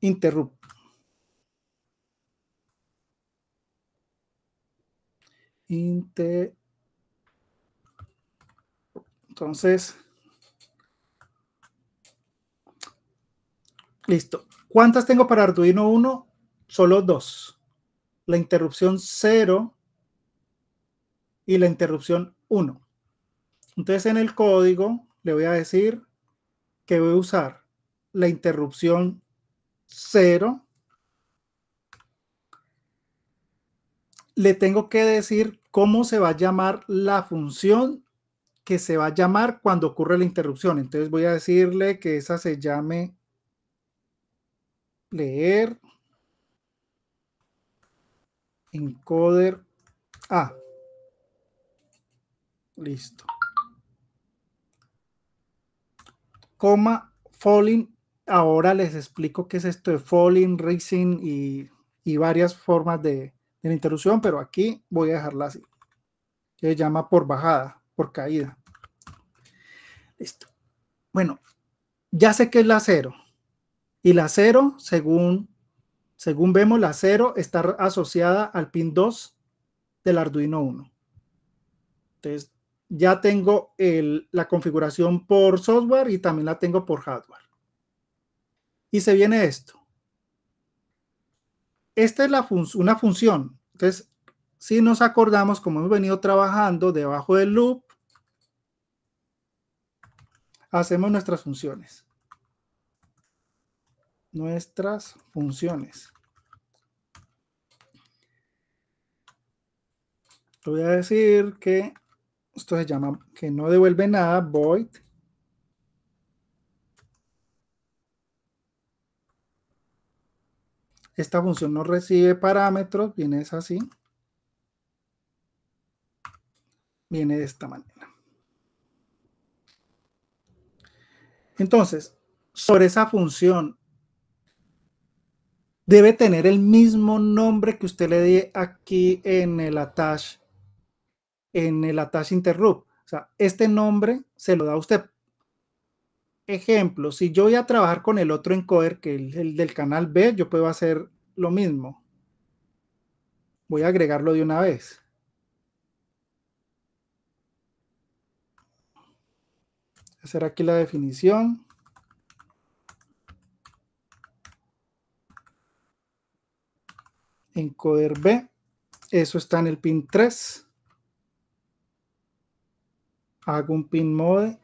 interrupt. Inter entonces, listo. ¿Cuántas tengo para Arduino 1? Solo dos. La interrupción 0 y la interrupción 1. Entonces en el código le voy a decir que voy a usar la interrupción 0. Le tengo que decir cómo se va a llamar la función que se va a llamar cuando ocurre la interrupción. Entonces voy a decirle que esa se llame leer encoder A. Listo. Coma, falling. Ahora les explico qué es esto de falling, racing y, varias formas de, de la interrupción, pero aquí voy a dejarla así. Se llama por bajada caída. Listo. Bueno, ya sé que es la cero. Y la cero, según, según vemos, la cero está asociada al pin 2 del Arduino 1. Entonces, ya tengo la configuración por software y también la tengo por hardware. Y se viene esto. Esta es la una función. Entonces, si nos acordamos, como hemos venido trabajando debajo del loop, hacemos nuestras funciones. Nuestras funciones. voy a decir que esto se llama que no devuelve nada, void. Esta función no recibe parámetros, viene así. Viene de esta manera. Entonces, sobre esa función, debe tener el mismo nombre que usted le dé aquí en el attach, en el attach interrupt. O sea, este nombre se lo da a usted. Ejemplo, si yo voy a trabajar con el otro encoder, que es el del canal B, yo puedo hacer lo mismo. Voy a agregarlo de una vez. hacer aquí la definición. Encoder B. Eso está en el pin 3. Hago un pin mode.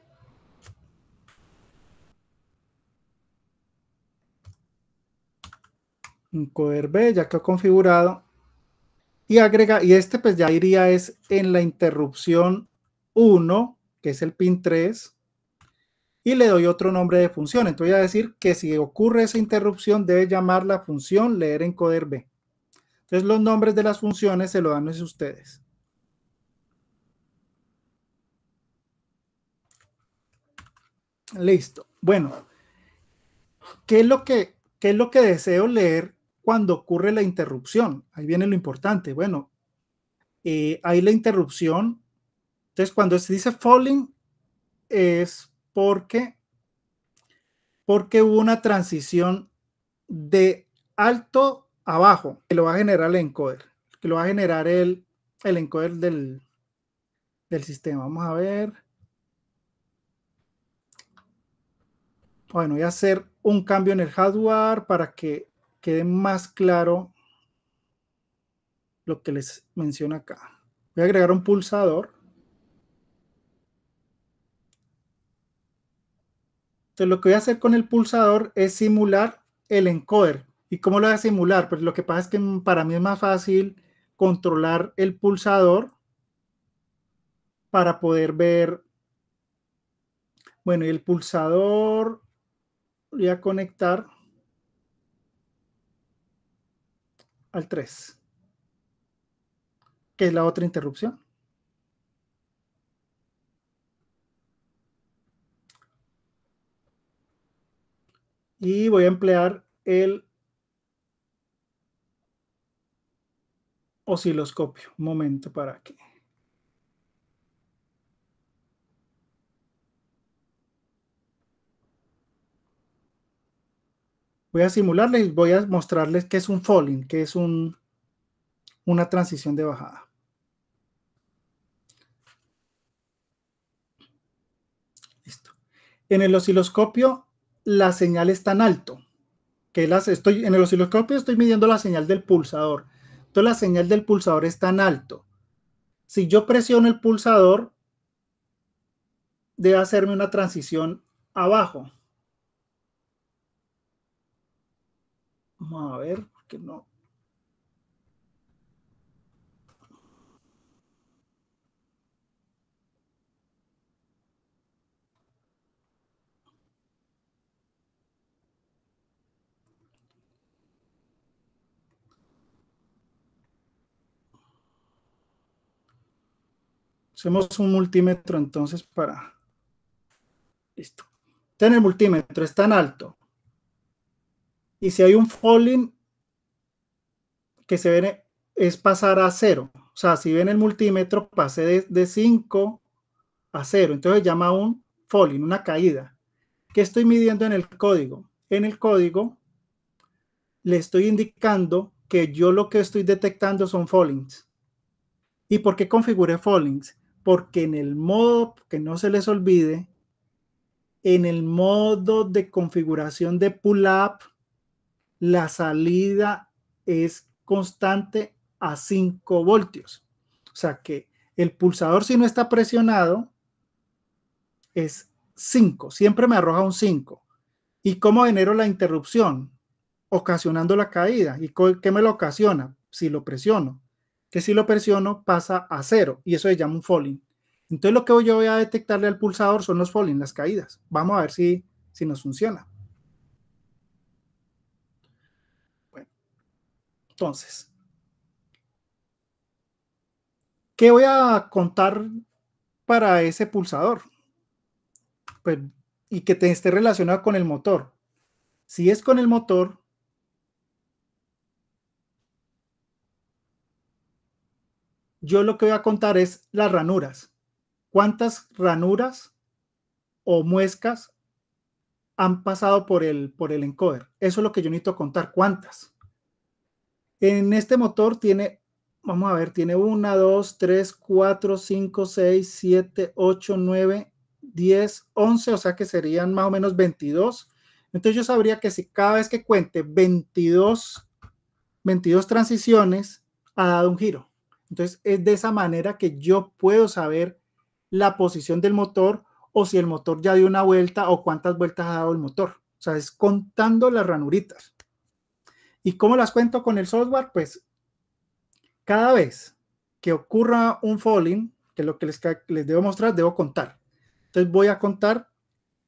Encoder B, ya quedó configurado. Y agrega, y este pues ya iría es en la interrupción 1, que es el pin 3, y le doy otro nombre de función. Entonces voy a decir que si ocurre esa interrupción debe llamar la función leer encoder B. Entonces los nombres de las funciones se lo dan a ustedes. Listo. Bueno, ¿qué es lo que, es lo que deseo leer cuando ocurre la interrupción? Ahí viene lo importante. Bueno, Ahí eh, hay la interrupción. Entonces, cuando se dice falling, es porque porque hubo una transición de alto a bajo que lo va a generar el encoder, que lo va a generar el, el encoder del, del sistema. Vamos a ver. Bueno, voy a hacer un cambio en el hardware para que quede más claro lo que les menciono acá. Voy a agregar un pulsador. Entonces lo que voy a hacer con el pulsador es simular el encoder. ¿Y cómo lo voy a simular? Pues lo que pasa es que mm, para mí es más fácil controlar el pulsador para poder ver. Bueno, y el pulsador voy a conectar al 3, que es la otra interrupción. y voy a emplear el osciloscopio. Un momento para que... Voy a simularles, voy a mostrarles qué es un falling, que es un, una transición de bajada. listo En el osciloscopio la señal es tan alto que las estoy en el osciloscopio estoy midiendo la señal del pulsador. Entonces la señal del pulsador es tan alto. Si yo presiono el pulsador, debe hacerme una transición abajo. Vamos a ver, qué no. Hacemos un multímetro entonces para... Listo. Ten el multímetro, es tan alto. Y si hay un falling que se ve es pasar a cero. O sea, si ven el multímetro, pasé de 5 a 0. Entonces llama un falling, una caída. ¿Qué estoy midiendo en el código? En el código le estoy indicando que yo lo que estoy detectando son fallings. ¿Y por qué configuré fallings? porque en el modo, que no se les olvide, en el modo de configuración de pull-up, la salida es constante a 5 voltios. O sea que el pulsador si no está presionado es 5, siempre me arroja un 5. ¿Y cómo genero la interrupción? Ocasionando la caída. ¿Y qué me lo ocasiona? Si lo presiono que si lo presiono pasa a cero y eso se llama un falling. Entonces lo que yo voy a detectarle al pulsador son los falling, las caídas. Vamos a ver si, si nos funciona. Bueno, entonces, ¿qué voy a contar para ese pulsador? Pues, y que te esté relacionado con el motor. Si es con el motor, yo lo que voy a contar es las ranuras. ¿Cuántas ranuras o muescas han pasado por el, por el encoder? Eso es lo que yo necesito contar. ¿Cuántas? En este motor tiene, vamos a ver, tiene 1, 2, 3, 4, 5, 6, 7, 8, 9, 10, 11, o sea que serían más o menos 22. Entonces yo sabría que si cada vez que cuente 22, 22 transiciones, ha dado un giro. Entonces, es de esa manera que yo puedo saber la posición del motor o si el motor ya dio una vuelta o cuántas vueltas ha dado el motor. O sea, es contando las ranuritas. ¿Y cómo las cuento con el software? Pues cada vez que ocurra un falling, que es lo que les, les debo mostrar, debo contar. Entonces voy a contar,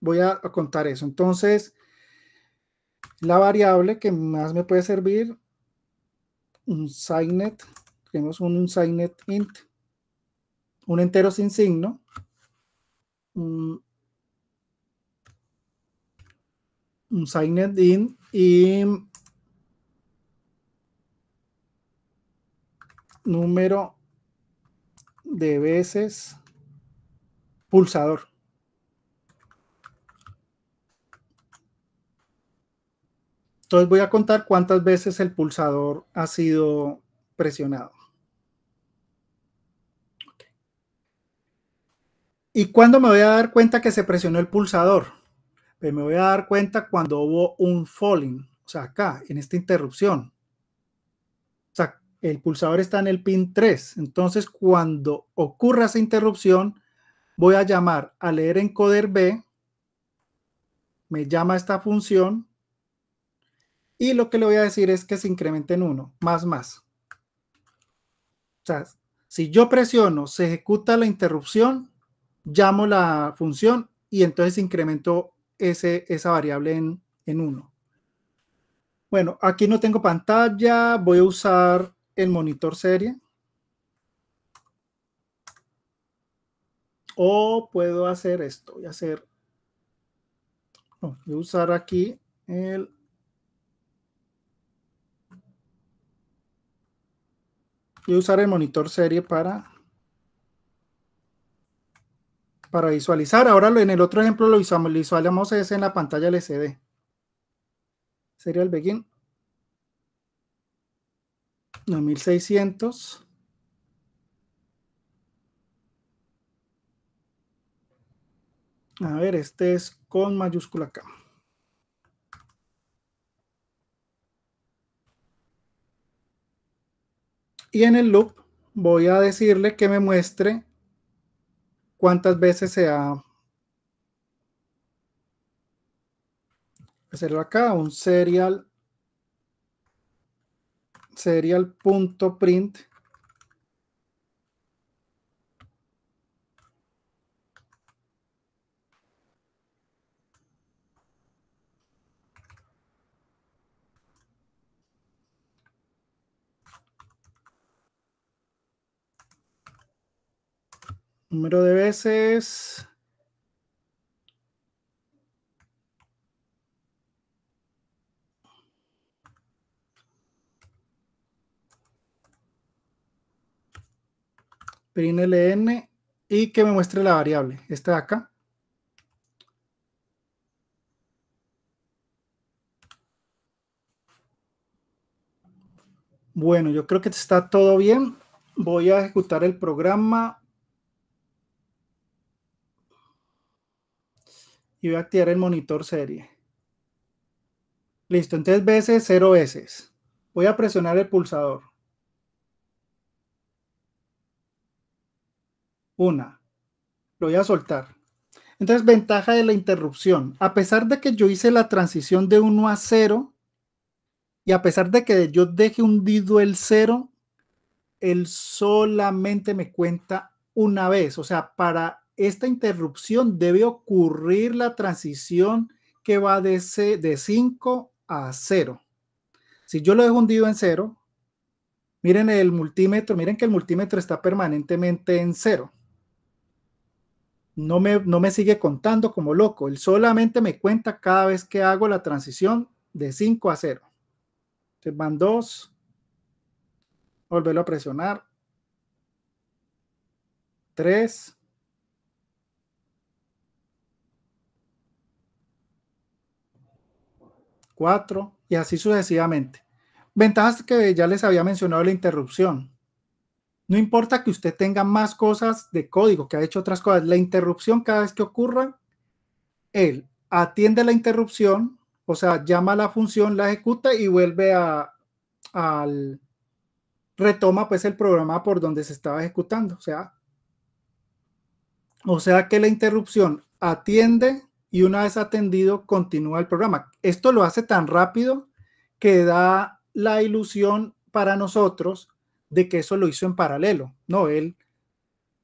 voy a contar eso. Entonces, la variable que más me puede servir, un signet tenemos un signet int, un entero sin signo. Un, signet int y número de veces pulsador. Entonces voy a contar cuántas veces el pulsador ha sido presionado. ¿Y cuándo me voy a dar cuenta que se presionó el pulsador? me voy a dar cuenta cuando hubo un falling, o sea, acá, en esta interrupción. O sea, el pulsador está en el pin 3. Entonces, cuando ocurra esa interrupción, voy a llamar a leer encoder B, me llama esta función y lo que le voy a decir es que se incremente en 1, más, más. O sea, si yo presiono, se ejecuta la interrupción, llamo la función y entonces incremento ese, esa variable en, en 1. Bueno, aquí no tengo pantalla, voy a usar el monitor serie. O puedo hacer esto, voy a hacer, voy a usar aquí usar el monitor serie para para visualizar. Ahora en el otro ejemplo lo visualizamos es en la pantalla LCD. Sería el begin 2600 A ver, este es con mayúscula acá. Y en el loop voy a decirle que me muestre cuántas veces se ha... Hacerlo acá, un serial serial.print Número de veces. println y que me muestre la variable, esta de acá. Bueno, yo creo que está todo bien. Voy a ejecutar el programa. y voy a activar el monitor serie. Listo, entonces veces, cero veces. Voy a presionar el pulsador. Una. Lo voy a soltar. Entonces, ventaja de la interrupción. A pesar de que yo hice la transición de 1 a 0, y a pesar de que yo deje hundido el 0, él solamente me cuenta una vez. O sea, para esta interrupción debe ocurrir la transición que va de, de 5 a 0. Si yo lo dejo hundido en 0, miren el multímetro, miren que el multímetro está permanentemente en 0. No me, no me sigue contando como loco, él solamente me cuenta cada vez que hago la transición de 5 a 0. Entonces van 2, volverlo a presionar, 3, y así sucesivamente. Ventajas que ya les había mencionado la interrupción. No importa que usted tenga más cosas de código, que ha hecho otras cosas, la interrupción cada vez que ocurra, él atiende la interrupción, o sea, llama a la función, la ejecuta y vuelve a, al, retoma pues el programa por donde se estaba ejecutando. O sea, o sea que la interrupción atiende y una vez atendido continúa el programa. Esto lo hace tan rápido que da la ilusión para nosotros de que eso lo hizo en paralelo. No, él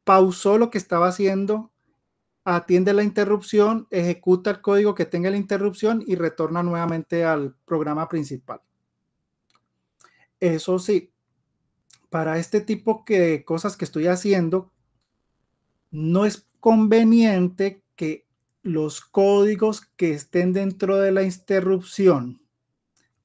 pausó lo que estaba haciendo, atiende la interrupción, ejecuta el código que tenga la interrupción y retorna nuevamente al programa principal. Eso sí, para este tipo de cosas que estoy haciendo, no es conveniente los códigos que estén dentro de la interrupción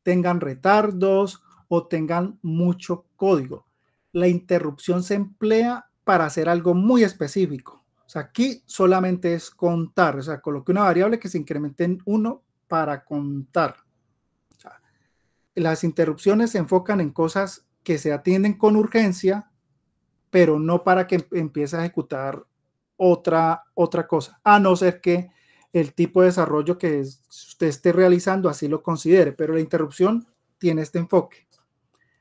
tengan retardos o tengan mucho código. La interrupción se emplea para hacer algo muy específico. O sea, aquí solamente es contar. O sea, coloque una variable que se incremente en uno para contar. las interrupciones se enfocan en cosas que se atienden con urgencia, pero no para que empiece a ejecutar otra, otra cosa, a no ser que el tipo de desarrollo que usted esté realizando así lo considere, pero la interrupción tiene este enfoque.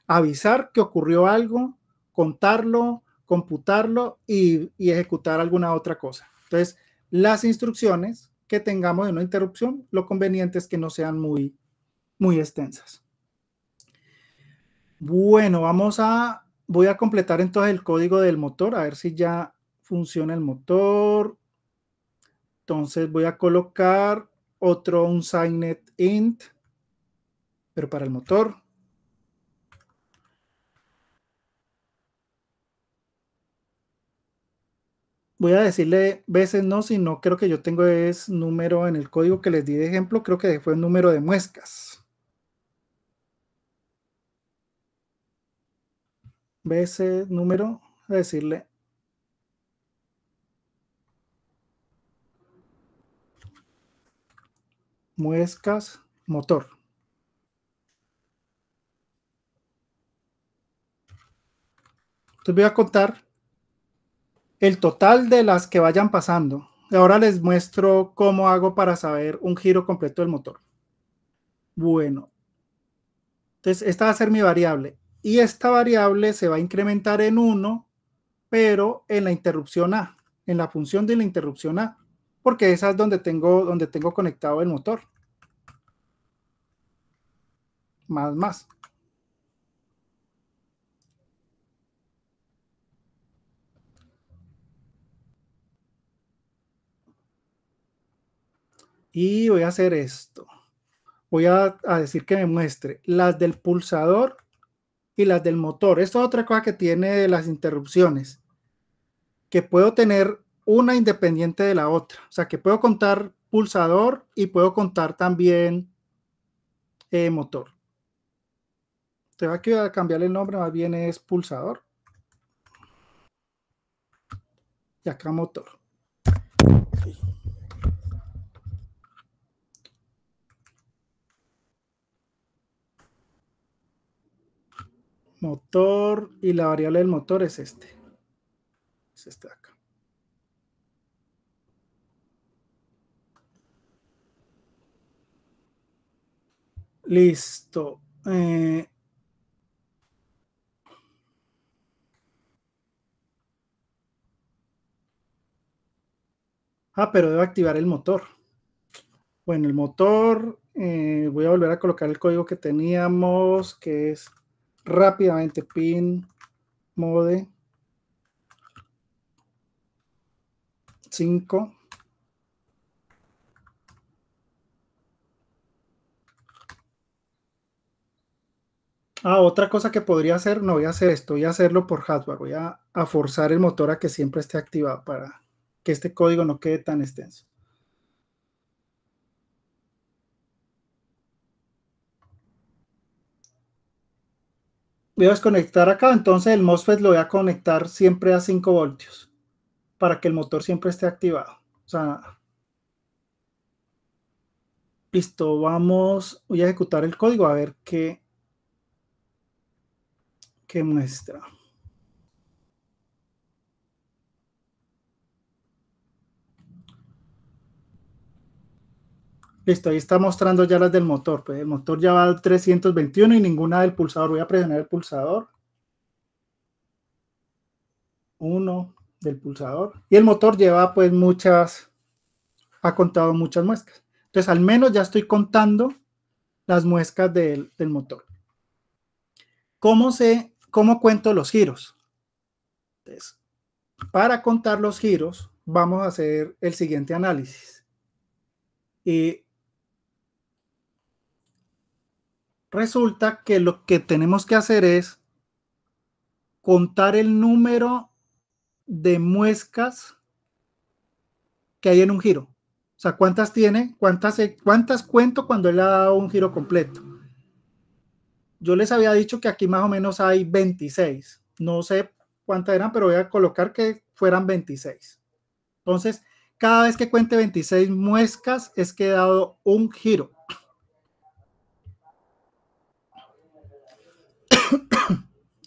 Avisar que ocurrió algo, contarlo, computarlo y, ejecutar alguna otra cosa. Entonces, las instrucciones que tengamos de una interrupción, lo conveniente es que no sean muy, muy extensas. Bueno, vamos a, voy a completar entonces el código del motor, a ver si ya funciona el motor. Entonces voy a colocar otro un unsigned int, pero para el motor. voy a decirle veces no, si no creo que yo tengo es número en el código que les di de ejemplo, creo que fue el número de muescas. Veces número, a decirle muescas, motor. Entonces voy a contar el total de las que vayan pasando. Ahora les muestro cómo hago para saber un giro completo del motor. Bueno, entonces esta va a ser mi variable y esta variable se va a incrementar en 1, pero en la interrupción A, en la función de la interrupción A, porque esa es donde tengo, donde tengo conectado el motor más más. Y voy a hacer esto. Voy a, decir que me muestre las del pulsador y las del motor. Esto es otra cosa que tiene las interrupciones. Que puedo tener una independiente de la otra. O sea, que puedo contar pulsador y puedo contar también eh, motor te va a cambiar el nombre, más bien es pulsador. Y acá motor. motor y la variable del motor es este. Es este de acá. Listo. Eh, Ah, pero debo activar el motor. Bueno, el motor, eh, voy a volver a colocar el código que teníamos, que es rápidamente pin mode 5. Ah, otra cosa que podría hacer, no voy a hacer esto, voy a hacerlo por hardware, voy a forzar el motor a que siempre esté activado para este código no quede tan extenso. Voy a desconectar acá, entonces el MOSFET lo voy a conectar siempre a 5 voltios para que el motor siempre esté activado. O sea, listo, vamos, voy a ejecutar el código a ver qué, qué muestra. Listo, ahí está mostrando ya las del motor. Pues el motor ya va al 321 y ninguna del pulsador. Voy a presionar el pulsador. uno del pulsador. Y el motor lleva pues muchas, ha contado muchas muescas. Entonces al menos ya estoy contando las muescas del, motor. ¿Cómo, sé, ¿Cómo cuento los giros? Entonces, para contar los giros vamos a hacer el siguiente análisis. Y Resulta que lo que tenemos que hacer es contar el número de muescas que hay en un giro. O sea, ¿cuántas tiene? ¿Cuántas, cuántas cuento cuando él ha dado un giro completo? Yo les había dicho que aquí más o menos hay 26. No sé cuántas eran, pero voy a colocar que fueran 26. Entonces, cada vez que cuente 26 muescas es que he dado un giro.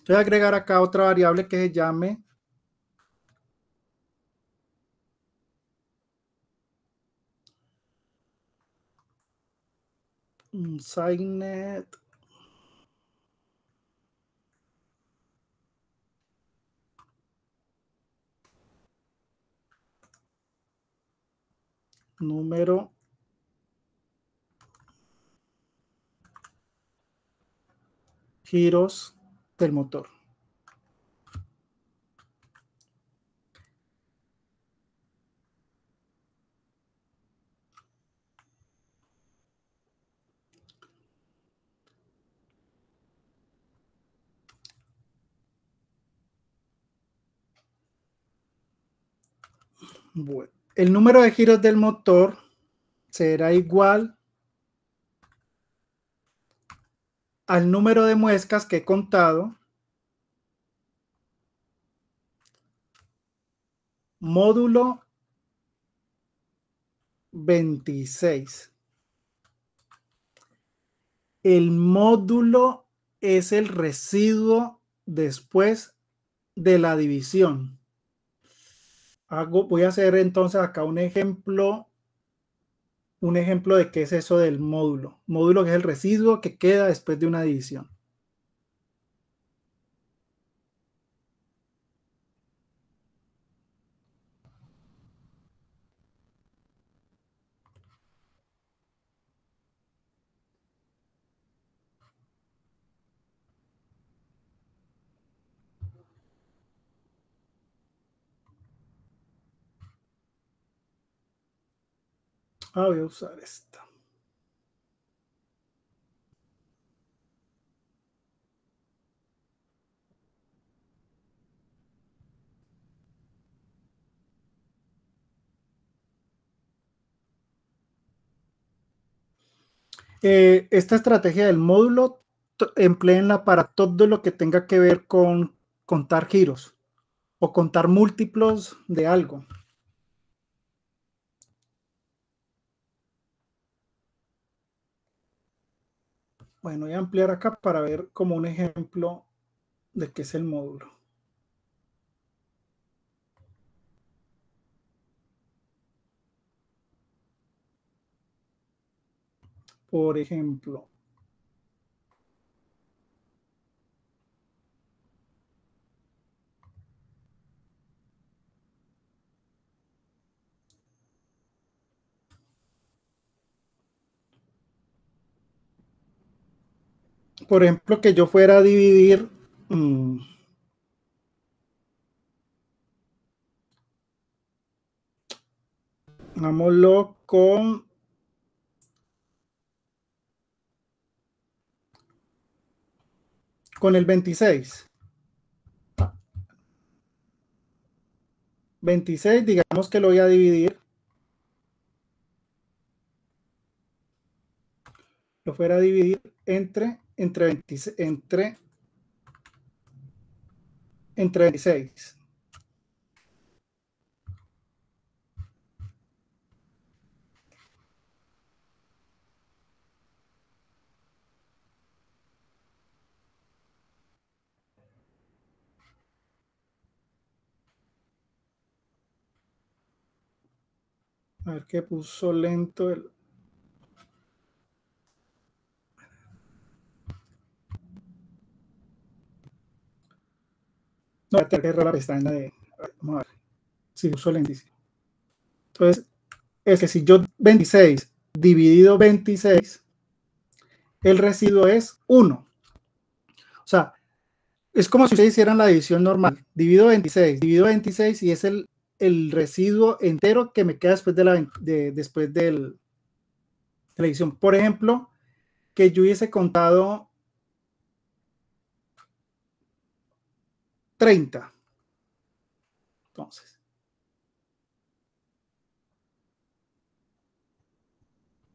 Voy a agregar acá otra variable que se llame Signet número giros del motor. Bueno, el número de giros del motor será igual al número de muescas que he contado módulo 26. El módulo es el residuo después de la división. Hago, voy a hacer entonces acá un ejemplo un ejemplo de qué es eso del módulo. Módulo que es el residuo que queda después de una división. Ah, voy a usar esta. Eh, esta estrategia del módulo, empleenla para todo lo que tenga que ver con contar giros o contar múltiplos de algo. Bueno, voy a ampliar acá para ver como un ejemplo de qué es el módulo. Por ejemplo, por ejemplo, que yo fuera a dividir... Mmm, con con el 26. 26, digamos que lo voy a dividir. Lo fuera a dividir entre entre, entre, entre 26. A ver qué puso lento el No, voy a que cerrar la pestaña de. Si uso índice Entonces, es que si yo 26 dividido 26, el residuo es 1. O sea, es como si ustedes hicieran la división normal. Divido 26, divido 26 y es el, residuo entero que me queda después de la, de, después del, de la división. Por ejemplo, que yo hubiese contado 30. Entonces.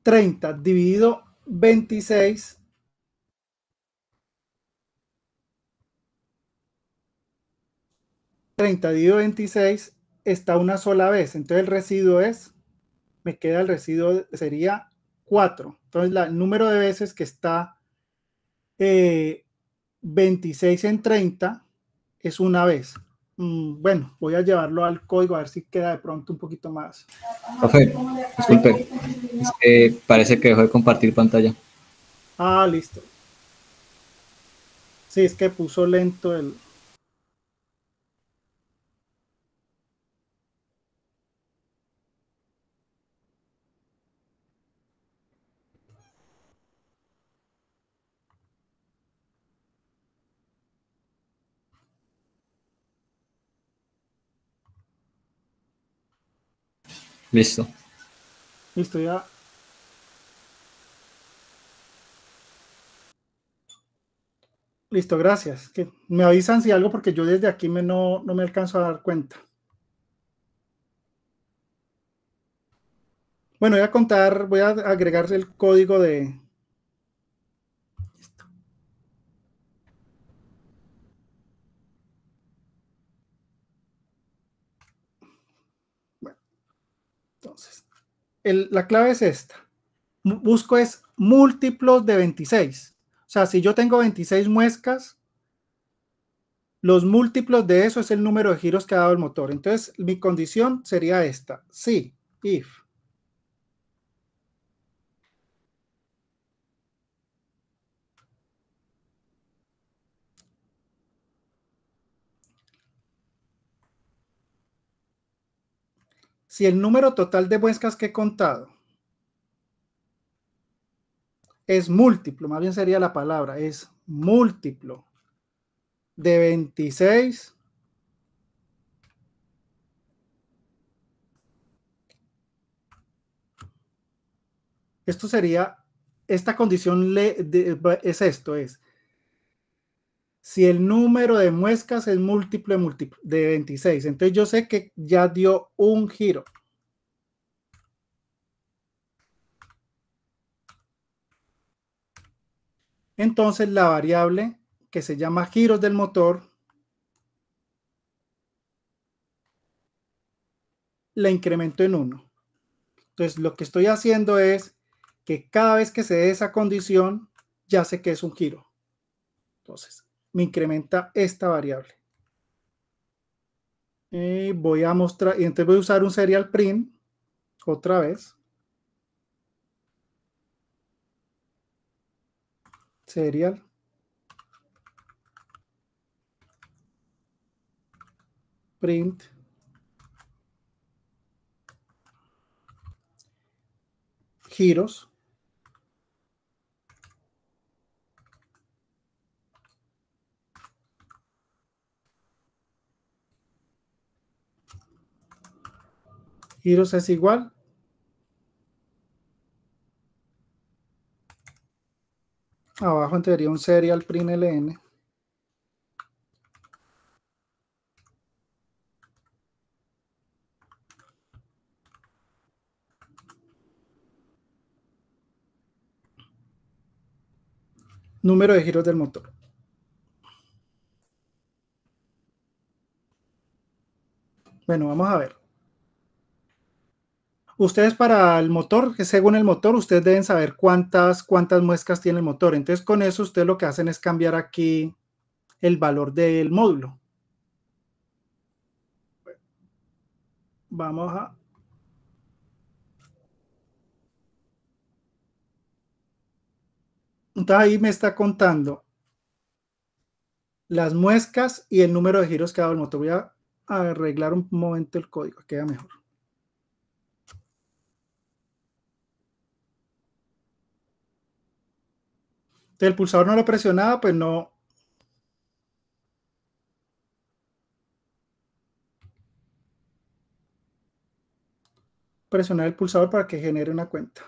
30 dividido 26 30 dividido 26 está una sola vez, entonces el residuo es, me queda el residuo, sería 4. Entonces el número de veces que está 26 eh, en 30 es una vez. Mm, bueno, voy a llevarlo al código a ver si queda de pronto un poquito más. Profe, disculpe, parece que dejó de compartir pantalla. Ah, listo. Sí, es que puso lento el, Listo. Listo, ya. Listo, gracias. me avisan si algo porque yo desde aquí no, no me alcanzo a dar cuenta. Bueno, voy a contar, voy a agregar el código de, la clave es esta. Busco es múltiplos de 26. O sea, si yo tengo 26 muescas, los múltiplos de eso es el número de giros que ha dado el motor. Entonces, mi condición sería esta. Sí, if si el número total de muescas que he contado es múltiplo, más bien sería la palabra, es múltiplo de 26 Esto sería, esta condición le, es esto, es si el número de muescas es múltiplo de 26. Entonces yo sé que ya dio un giro. Entonces la variable que se llama giros del motor la incremento en 1. Entonces lo que estoy haciendo es que cada vez que se dé esa condición, ya sé que es un giro. Entonces, me incrementa esta variable. Y voy a mostrar, y entonces voy a usar un serial print otra vez. Serial. Print. Giros. Giros es igual. Abajo en un serial print ln. Número de giros del motor. Bueno, vamos a ver ustedes para el motor, que según el motor, ustedes deben saber cuántas, cuántas muescas tiene el motor. Entonces, con eso ustedes lo que hacen es cambiar aquí el valor del módulo. Vamos a... ahí me está contando las muescas y el número de giros que ha dado el motor. Voy a arreglar un momento el código, queda mejor. el pulsador no lo presionaba, pues no. Presionar el pulsador para que genere una cuenta.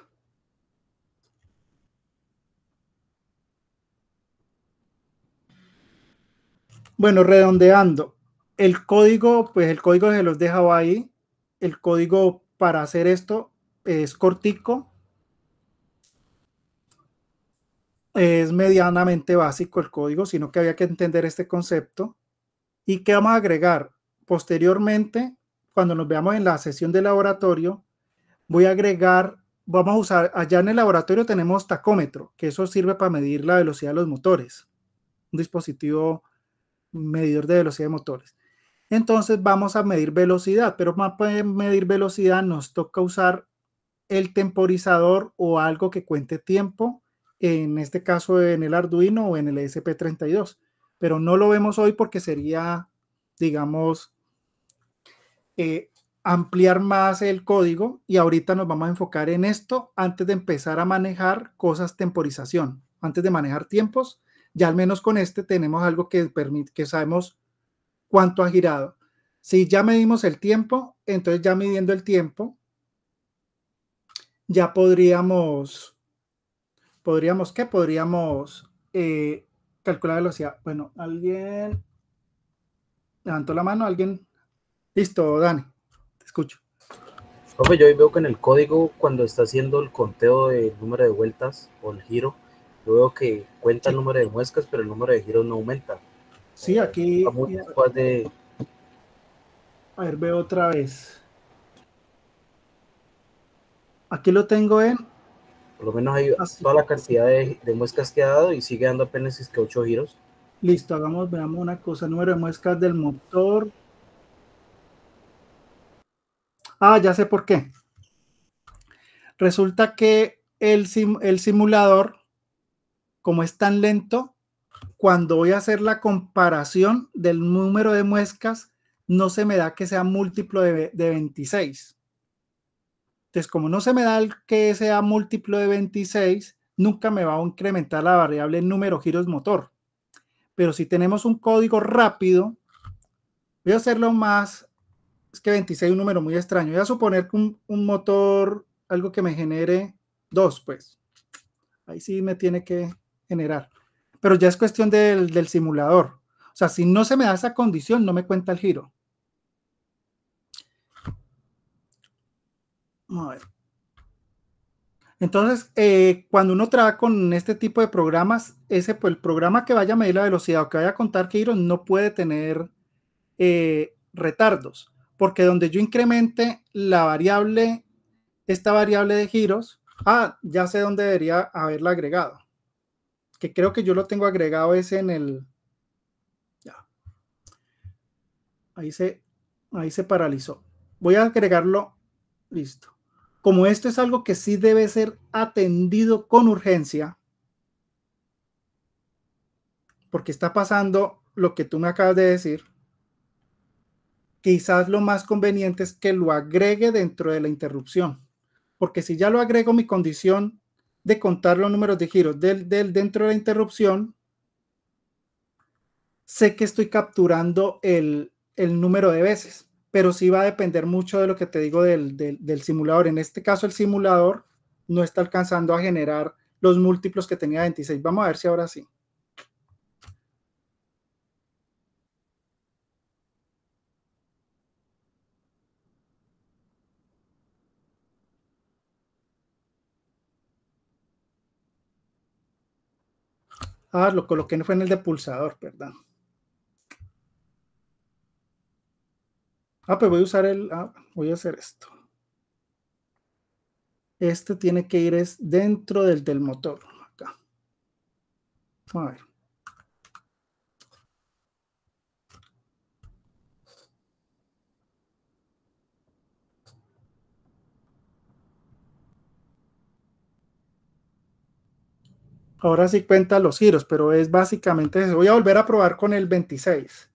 Bueno, redondeando. El código, pues el código se los dejaba ahí. El código para hacer esto es cortico, es medianamente básico el código, sino que había que entender este concepto. ¿Y que vamos a agregar? Posteriormente, cuando nos veamos en la sesión de laboratorio, voy a agregar, vamos a usar, allá en el laboratorio tenemos tacómetro, que eso sirve para medir la velocidad de los motores, un dispositivo medidor de velocidad de motores. Entonces vamos a medir velocidad, pero para medir velocidad nos toca usar el temporizador o algo que cuente tiempo en este caso en el Arduino o en el ESP32, pero no lo vemos hoy porque sería, digamos, eh, ampliar más el código y ahorita nos vamos a enfocar en esto antes de empezar a manejar cosas temporización, antes de manejar tiempos, ya al menos con este tenemos algo que permite que sabemos cuánto ha girado. Si ya medimos el tiempo, entonces ya midiendo el tiempo, ya podríamos podríamos, ¿qué? Podríamos eh, calcular calcular velocidad. Bueno, alguien levantó la mano, alguien. Listo, Dani, te escucho. yo veo que en el código, cuando está haciendo el conteo del número de vueltas o el giro, yo veo que cuenta el número de muescas, pero el número de giros no aumenta. Sí, eh, aquí. a ver, veo otra vez. Aquí lo tengo en por lo menos hay toda la cantidad de, muescas que ha dado y sigue dando apenas es que 8 giros. Listo, hagamos, veamos una cosa, número de muescas del motor. Ah, ya sé por qué. Resulta que el, simulador, como es tan lento, cuando voy a hacer la comparación del número de muescas, no se me da que sea múltiplo de, de 26. Entonces, como no se me da el que sea múltiplo de 26, nunca me va a incrementar la variable número giros motor. Pero si tenemos un código rápido, voy a hacerlo más, es que 26 es un número muy extraño. Voy a suponer que un, motor, algo que me genere 2, pues. Ahí sí me tiene que generar. Pero ya es cuestión del simulador. O sea, si no se me da esa condición, no me cuenta el giro. Vamos a ver. Entonces, eh, cuando uno trabaja con este tipo de programas, ese, pues, el programa que vaya a medir la velocidad o que vaya a contar giros no puede tener eh, retardos, porque donde yo incremente la variable, esta variable de giros, ah, ya sé dónde debería haberla agregado, que creo que yo lo tengo agregado ese en el, ya, ahí se, ahí se paralizó. Voy a agregarlo, listo como esto es algo que sí debe ser atendido con urgencia, porque está pasando lo que tú me acabas de decir, quizás lo más conveniente es que lo agregue dentro de la interrupción, porque si ya lo agrego mi condición de contar los números de giros del, dentro de la interrupción, sé que estoy capturando el número de veces pero sí va a depender mucho de lo que te digo del, del, simulador. En este caso, el simulador no está alcanzando a generar los múltiplos que tenía 26. Vamos a ver si ahora sí. Ah, lo coloqué no fue en el de pulsador, perdón. Ah, pues voy a usar el, ah, voy a hacer esto. Este tiene que ir es dentro del, del motor. Acá. A ver. Ahora sí cuenta los giros, pero es básicamente eso. Voy a volver a probar con el 26.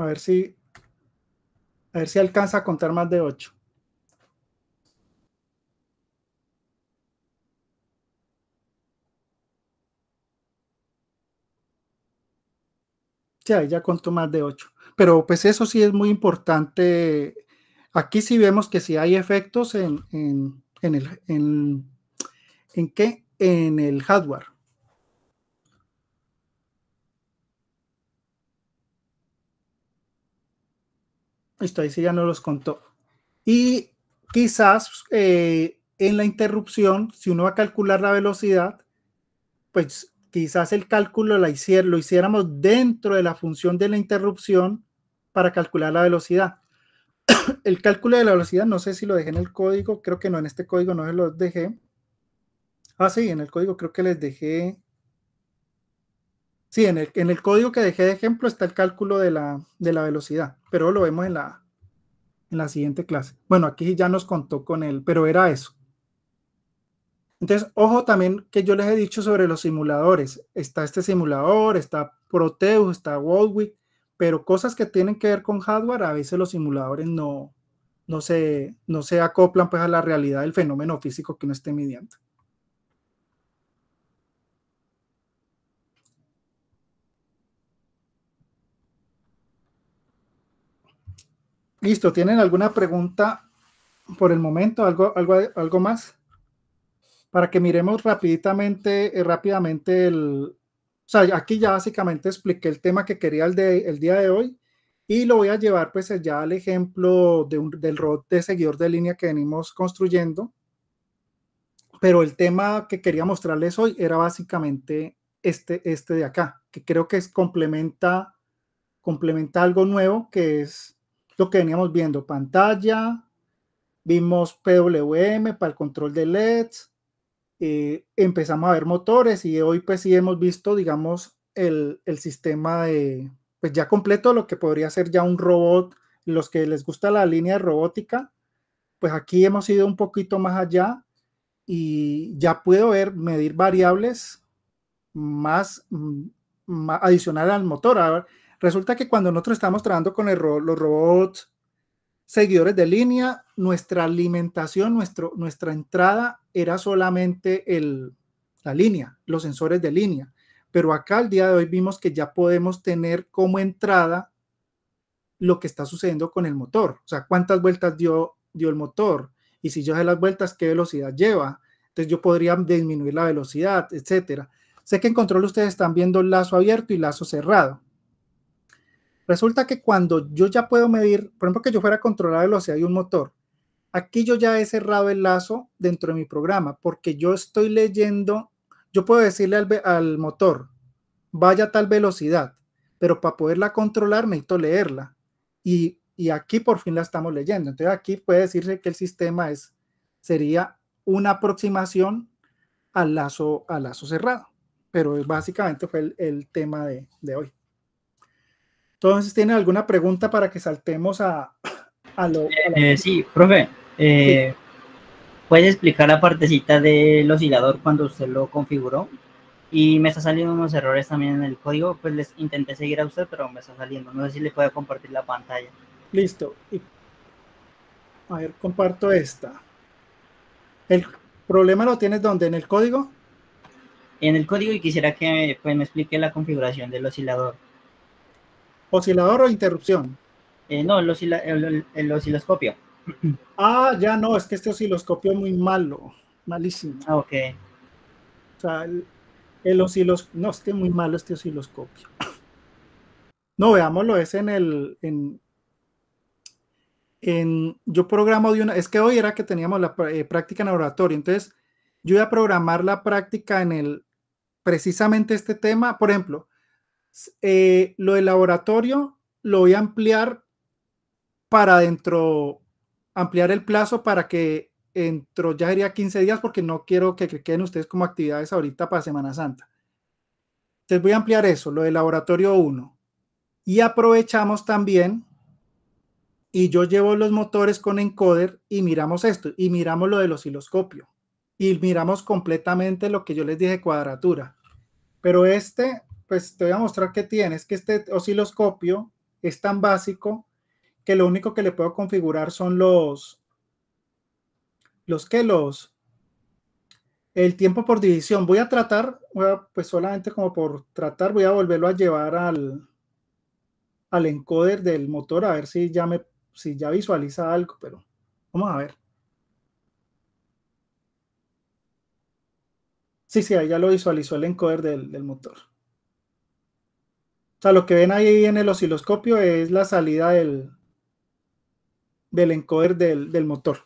A ver si, a ver si alcanza a contar más de 8. Ya, ya contó más de 8. Pero pues eso sí es muy importante. Aquí sí vemos que sí hay efectos en, en, en el... En, ¿En En el hardware. esto ahí sí ya no los contó. Y quizás eh, en la interrupción, si uno va a calcular la velocidad, pues quizás el cálculo la lo hiciéramos dentro de la función de la interrupción para calcular la velocidad. el cálculo de la velocidad, no sé si lo dejé en el código, creo que no, en este código no se lo dejé. Ah, sí, en el código creo que les dejé Sí, en el, código que dejé de ejemplo está el cálculo de la, velocidad, pero lo vemos en la, siguiente clase. Bueno, aquí ya nos contó con él, pero era eso. Entonces, ojo también que yo les he dicho sobre los simuladores. Está este simulador, está Proteus, está Waldwick, pero cosas que tienen que ver con hardware, a veces los simuladores no, se, acoplan pues a la realidad del fenómeno físico que uno esté midiendo. Listo, ¿tienen alguna pregunta por el momento? ¿Algo, algo, algo más? Para que miremos rápidamente, eh, rápidamente el... O sea, aquí ya básicamente expliqué el tema que quería el, de, el día de hoy y lo voy a llevar pues ya al ejemplo de un, del rot de seguidor de línea que venimos construyendo. Pero el tema que quería mostrarles hoy era básicamente este, este de acá, que creo que es complementa, complementa algo nuevo que es lo que veníamos viendo, pantalla, vimos PWM para el control de LEDs, eh, empezamos a ver motores y hoy pues sí hemos visto, digamos, el, el, sistema de, pues ya completo lo que podría ser ya un robot, los que les gusta la línea de robótica, pues aquí hemos ido un poquito más allá y ya puedo ver, medir variables más, más mm, adicional al motor. Resulta que cuando nosotros estamos trabajando con los robots seguidores de línea, nuestra alimentación, nuestro, nuestra entrada era solamente la línea, los sensores de línea. Pero acá el día de hoy vimos que ya podemos tener como entrada lo que está sucediendo con el motor. O sea, cuántas vueltas dio, dio el motor y si yo sé las vueltas, qué velocidad lleva. Entonces yo podría disminuir la velocidad, etcétera. Sé que en control ustedes están viendo lazo abierto y lazo cerrado. Resulta que cuando yo ya puedo medir, por ejemplo, que yo fuera a controlar la velocidad de un motor, aquí yo ya he cerrado el lazo dentro de mi programa, porque yo estoy leyendo, yo puedo decirle al, motor, vaya tal velocidad, pero para poderla controlar necesito leerla. Y, y, aquí por fin la estamos leyendo. Entonces aquí puede decirse que el sistema es, sería una aproximación al lazo, al lazo cerrado, pero básicamente fue el, el tema de, de hoy. Entonces, ¿tienen alguna pregunta para que saltemos a, a lo... Eh, eh, sí, profe. Eh, ¿Puede explicar la partecita del oscilador cuando usted lo configuró? Y me está saliendo unos errores también en el código, pues les intenté seguir a usted, pero me está saliendo. No sé si le puedo compartir la pantalla. Listo. A ver, comparto esta. ¿El problema lo tienes dónde? ¿En el código? En el código y quisiera que pues, me explique la configuración del oscilador. ¿Oscilador o interrupción? Eh, no, el, osciloscopio. Ah, ya no, es que este osciloscopio es muy malo, malísimo. Ah, ok. O sea, el, osciloscopio, no, es que es muy malo este osciloscopio. No, veámoslo, es en el, en, yo programo de una, es que hoy era que teníamos la eh, práctica en laboratorio, entonces yo iba a programar la práctica en el, precisamente este tema, por ejemplo, eh, lo del laboratorio lo voy a ampliar para dentro, ampliar el plazo para que entro ya sería 15 días porque no quiero que queden ustedes como actividades ahorita para Semana Santa. Entonces voy a ampliar eso, lo del laboratorio 1. Y aprovechamos también, y yo llevo los motores con encoder y miramos esto, y miramos lo del osciloscopio, y miramos completamente lo que yo les dije, cuadratura. Pero este pues te voy a mostrar qué tienes, que este osciloscopio es tan básico que lo único que le puedo configurar son los, los que los, el tiempo por división. Voy a tratar, pues solamente como por tratar, voy a volverlo a llevar al, al encoder del motor a ver si ya me, si ya visualiza algo, pero vamos a ver. Sí, sí, ahí ya lo visualizó el encoder del motor. O sea, lo que ven ahí en el osciloscopio es la salida del, del encoder del, motor.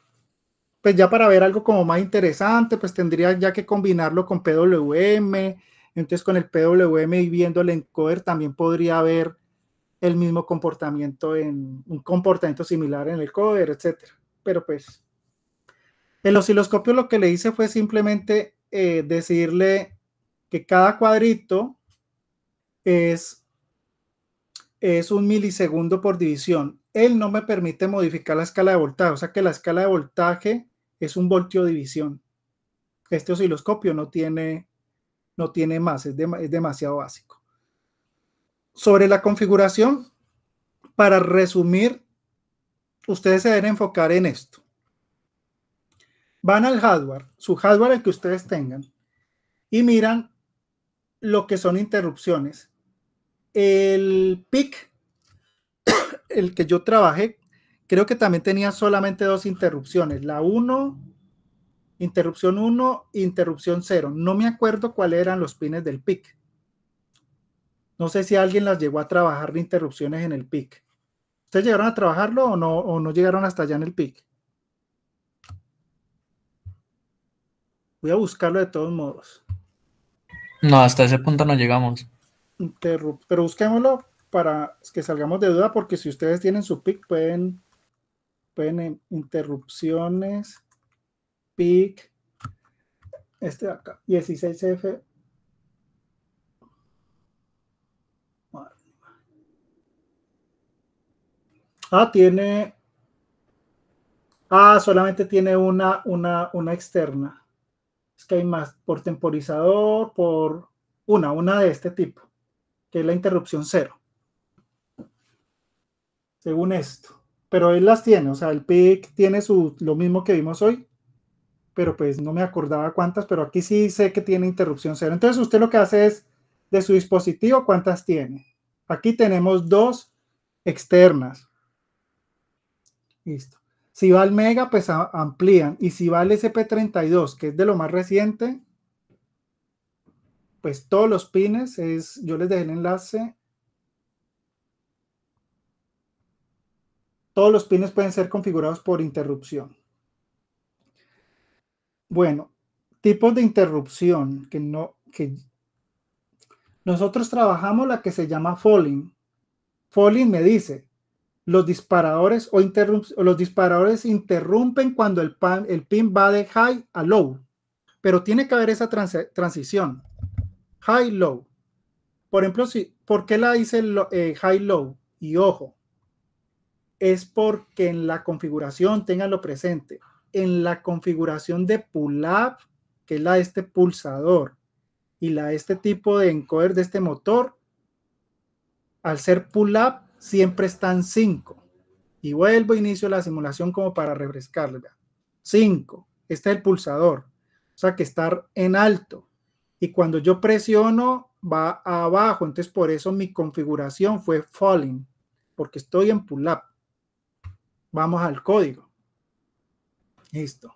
Pues ya para ver algo como más interesante, pues tendría ya que combinarlo con PWM. Entonces con el PWM y viendo el encoder también podría ver el mismo comportamiento en un comportamiento similar en el encoder, etc. Pero pues el osciloscopio lo que le hice fue simplemente eh, decirle que cada cuadrito es es un milisegundo por división. Él no me permite modificar la escala de voltaje, o sea que la escala de voltaje es un voltio división. Este osciloscopio no tiene, no tiene más, es, es demasiado básico. Sobre la configuración, para resumir, ustedes se deben enfocar en esto. Van al hardware, su hardware el que ustedes tengan, y miran lo que son interrupciones el PIC, el que yo trabajé, creo que también tenía solamente dos interrupciones. La 1, interrupción 1, interrupción 0. No me acuerdo cuáles eran los pines del PIC. No sé si alguien las llegó a trabajar de interrupciones en el PIC. ¿Ustedes llegaron a trabajarlo o no, o no llegaron hasta allá en el PIC? Voy a buscarlo de todos modos. No, hasta ese punto no llegamos pero busquémoslo para que salgamos de duda, porque si ustedes tienen su pick, pueden, interrupciones, pick, este de acá, 16F. Ah, tiene. Ah, solamente tiene una, una, una externa. Es que hay más por temporizador, por una, una de este tipo que es la interrupción cero. Según esto. Pero él las tiene, o sea, el PIC tiene su, lo mismo que vimos hoy, pero pues no me acordaba cuántas, pero aquí sí sé que tiene interrupción cero. Entonces usted lo que hace es de su dispositivo cuántas tiene. Aquí tenemos dos externas. Listo. Si va al mega, pues amplían. Y si va al SP32, que es de lo más reciente, pues todos los pines es, yo les dejé el enlace. Todos los pines pueden ser configurados por interrupción. Bueno, tipos de interrupción que no, nosotros trabajamos la que se llama falling. Falling me dice, los disparadores o, los disparadores interrumpen cuando el, pin va de high a low, pero tiene que haber esa transición. High-low. Por ejemplo, si, ¿por qué la dice eh, high-low? Y ojo, es porque en la configuración, tenganlo presente, en la configuración de pull-up, que es la de este pulsador, y la de este tipo de encoder de este motor, al ser pull-up, siempre están 5. Y vuelvo, inicio la simulación como para refrescarla. 5. Este es el pulsador. O sea que estar en alto y cuando yo presiono va abajo, entonces por eso mi configuración fue falling, porque estoy en pull up. Vamos al código. Listo.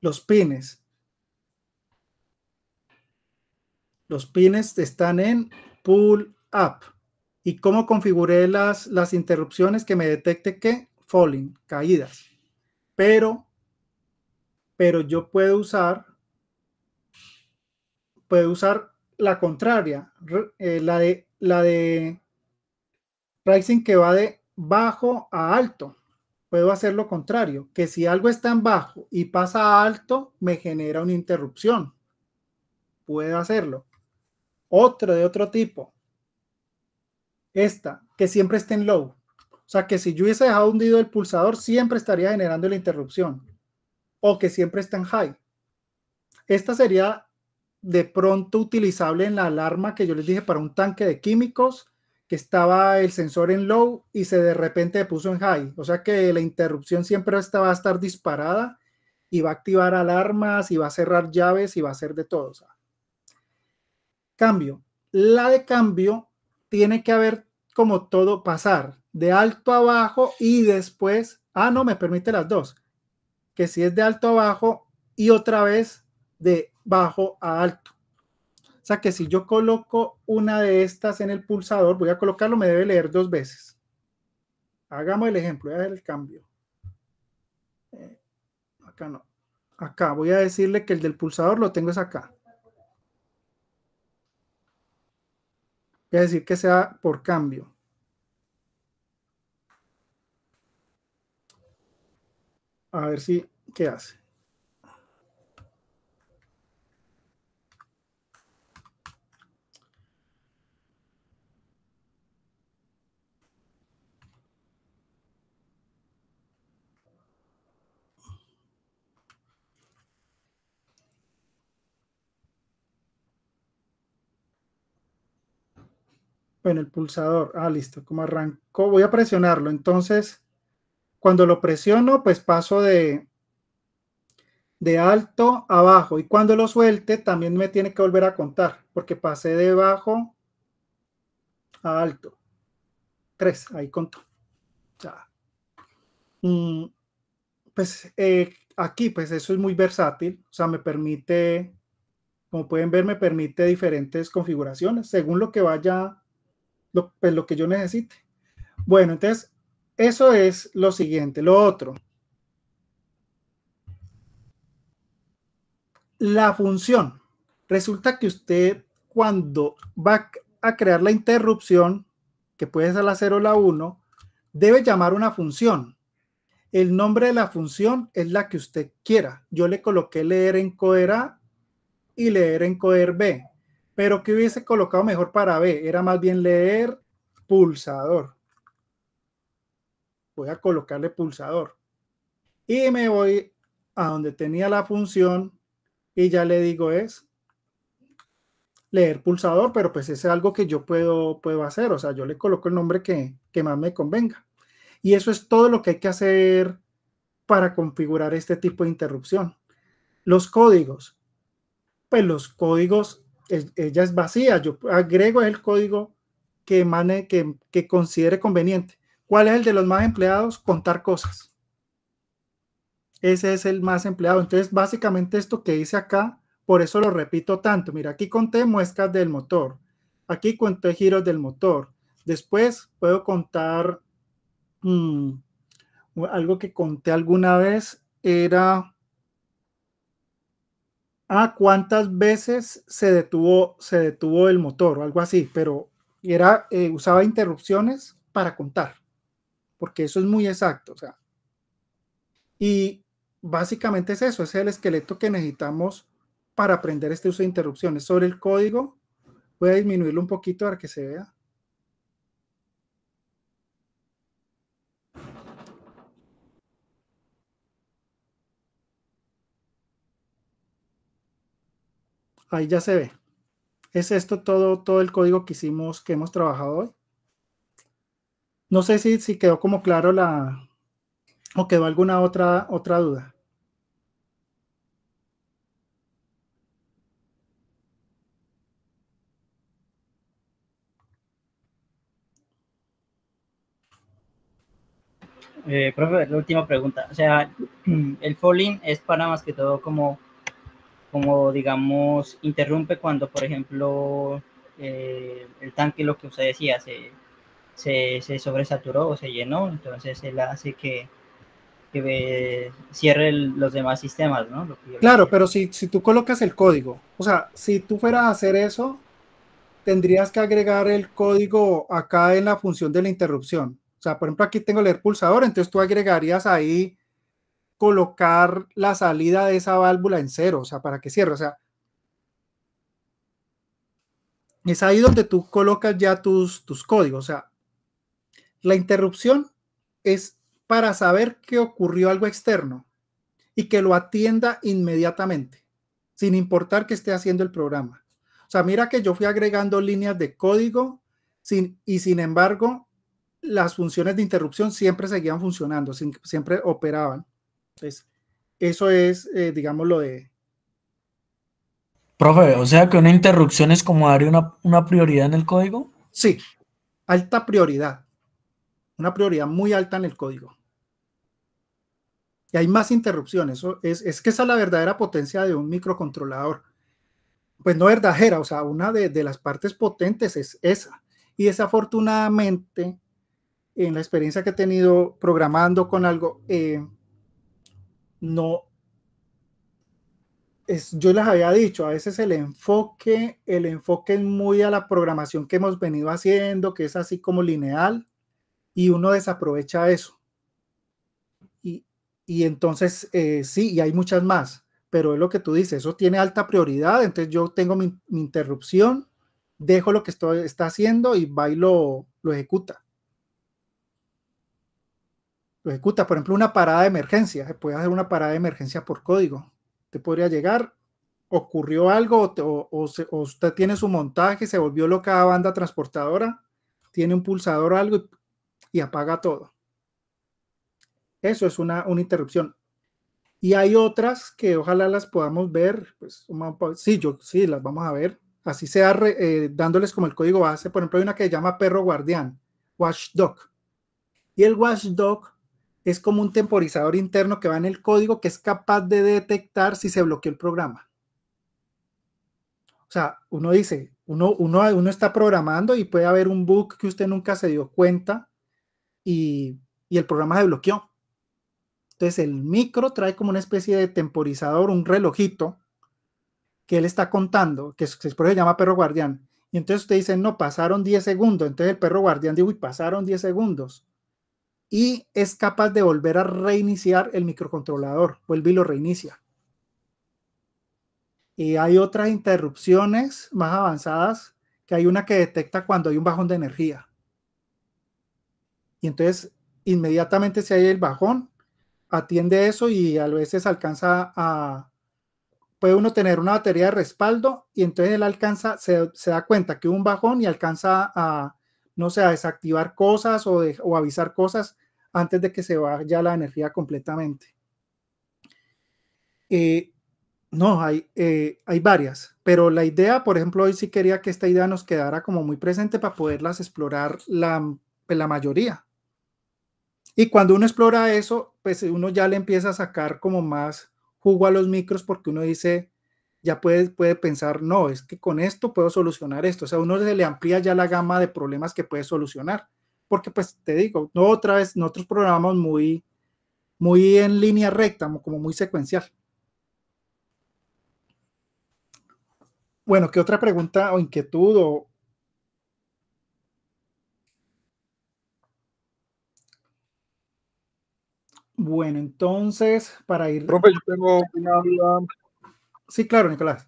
Los pines. Los pines están en pull up. ¿Y cómo configuré las, las interrupciones que me detecte que falling, caídas? Pero, pero yo puedo usar Puedo usar la contraria, eh, la, de, la de pricing que va de bajo a alto. Puedo hacer lo contrario, que si algo está en bajo y pasa a alto, me genera una interrupción. Puedo hacerlo. Otro de otro tipo. Esta, que siempre esté en low. O sea, que si yo hubiese dejado hundido el pulsador, siempre estaría generando la interrupción. O que siempre está en high. Esta sería de pronto utilizable en la alarma que yo les dije para un tanque de químicos, que estaba el sensor en low y se de repente puso en high. O sea que la interrupción siempre estaba va a estar disparada y va a activar alarmas y va a cerrar llaves y va a hacer de todo. Cambio. La de cambio tiene que haber como todo pasar de alto a bajo y después, ah, no, me permite las dos, que si es de alto a bajo y otra vez de bajo a alto. O sea que si yo coloco una de estas en el pulsador, voy a colocarlo, me debe leer dos veces. Hagamos el ejemplo, voy a hacer el cambio. Eh, acá no. Acá voy a decirle que el del pulsador lo tengo es acá. Voy a decir que sea por cambio. A ver si, ¿qué hace? Bueno, el pulsador. Ah, listo. Como arrancó, voy a presionarlo. Entonces, cuando lo presiono, pues paso de, de alto a bajo. Y cuando lo suelte, también me tiene que volver a contar, porque pasé de bajo a alto. Tres, ahí contó. Ya. pues eh, aquí, pues eso es muy versátil. O sea, me permite como pueden ver, me permite diferentes configuraciones según lo que vaya lo, pues, lo que yo necesite. Bueno, entonces, eso es lo siguiente. Lo otro. La función. Resulta que usted cuando va a crear la interrupción, que puede ser la 0 o la 1, debe llamar una función. El nombre de la función es la que usted quiera. Yo le coloqué leer encoder A y leer encoder B. Pero que hubiese colocado mejor para B? Era más bien leer pulsador. Voy a colocarle pulsador. Y me voy a donde tenía la función y ya le digo es leer pulsador, pero pues es algo que yo puedo, puedo hacer. O sea, yo le coloco el nombre que, que más me convenga. Y eso es todo lo que hay que hacer para configurar este tipo de interrupción. Los códigos. Pues los códigos ella es vacía. Yo agrego el código que, mane, que, que considere conveniente. ¿Cuál es el de los más empleados? Contar cosas. Ese es el más empleado. Entonces, básicamente esto que hice acá, por eso lo repito tanto. Mira, aquí conté muescas del motor. Aquí conté giros del motor. Después puedo contar mm, algo que conté alguna vez. Era ah, cuántas veces se detuvo, se detuvo el motor o algo así, pero era, eh, usaba interrupciones para contar, porque eso es muy exacto. y básicamente es eso, es el esqueleto que necesitamos para aprender este uso de interrupciones. Sobre el código, voy a disminuirlo un poquito para que se vea. Ahí ya se ve. Es esto todo, todo el código que hicimos, que hemos trabajado hoy. No sé si, si quedó como claro la o quedó alguna otra, otra duda. Eh, profe, la última pregunta. O sea, el falling es para más que todo como como digamos interrumpe cuando por ejemplo eh, el tanque lo que usted decía se, se, sobresaturó o se llenó entonces él hace que, que eh, cierre los demás sistemas ¿no? claro pero si, si tú colocas el código o sea si tú fueras a hacer eso tendrías que agregar el código acá en la función de la interrupción o sea por ejemplo aquí tengo el pulsador entonces tú agregarías ahí colocar la salida de esa válvula en cero, o sea, para que cierre, o sea, es ahí donde tú colocas ya tus, tus códigos, o sea, la interrupción es para saber que ocurrió algo externo y que lo atienda inmediatamente, sin importar que esté haciendo el programa. O sea, mira que yo fui agregando líneas de código sin, y sin embargo, las funciones de interrupción siempre seguían funcionando, siempre operaban. Entonces, pues, eso es, eh, digamos, lo de... Profe, o sea que una interrupción es como darle una, prioridad en el código. Sí, alta prioridad. Una prioridad muy alta en el código. Y hay más interrupciones. es, que esa es la verdadera potencia de un microcontrolador. Pues no verdadera, o sea, una de, de las partes potentes es esa. Y desafortunadamente, en la experiencia que he tenido programando con algo, eh, no es, yo les había dicho, a veces el enfoque, el enfoque es muy a la programación que hemos venido haciendo, que es así como lineal, y uno desaprovecha eso. Y, entonces, eh, sí, y hay muchas más, pero es lo que tú dices, eso tiene alta prioridad, entonces yo tengo mi, interrupción, dejo lo que estoy, está haciendo y va y lo ejecuta lo Por ejemplo, una parada de emergencia. se puede hacer una parada de emergencia por código. Te podría llegar, ocurrió algo o, usted tiene su montaje, se volvió loca a banda transportadora, tiene un pulsador o algo y, apaga todo. Eso es una, interrupción. Y hay otras que ojalá las podamos ver, pues sí, yo, sí, las vamos a ver, así sea eh, dándoles como el código base. Por ejemplo, hay una que se llama perro guardián, watchdog. Y el watchdog es como un temporizador interno que va en el código que es capaz de detectar si se bloqueó el programa. O sea, uno dice, uno, uno, está programando y puede haber un bug que usted nunca se dio cuenta y, el programa se bloqueó. Entonces el micro trae como una especie de temporizador, un relojito que él está contando, que se se llama perro guardián. Y entonces usted dice, no, pasaron 10 segundos. Entonces el perro guardián dice, uy, pasaron 10 segundos y es capaz de volver a reiniciar el microcontrolador. Vuelve y lo reinicia. Y hay otras interrupciones más avanzadas, que hay una que detecta cuando hay un bajón de energía. Y entonces, inmediatamente si hay el bajón, atiende eso y a veces alcanza a... Puede uno tener una batería de respaldo y entonces él alcanza, se, da cuenta que hubo un bajón y alcanza a, no sé, a desactivar cosas o, o avisar cosas antes de que se vaya la energía completamente. Eh, no, hay, eh, hay varias, pero la idea, por ejemplo, hoy sí quería que esta idea nos quedara como muy presente para poderlas explorar la, pues, la mayoría. Y cuando uno explora eso, pues uno ya le empieza a sacar como más jugo a los micros porque uno dice, ya puede, puede pensar, no, es que con esto puedo solucionar esto. O sea, uno se le amplía ya la gama de problemas que puede solucionar porque pues te digo, no, otra vez nosotros programamos muy, muy en línea recta, como muy secuencial. Bueno, ¿qué otra pregunta o inquietud Bueno, entonces, para ir. Profe, yo tengo una Sí, claro, Nicolás.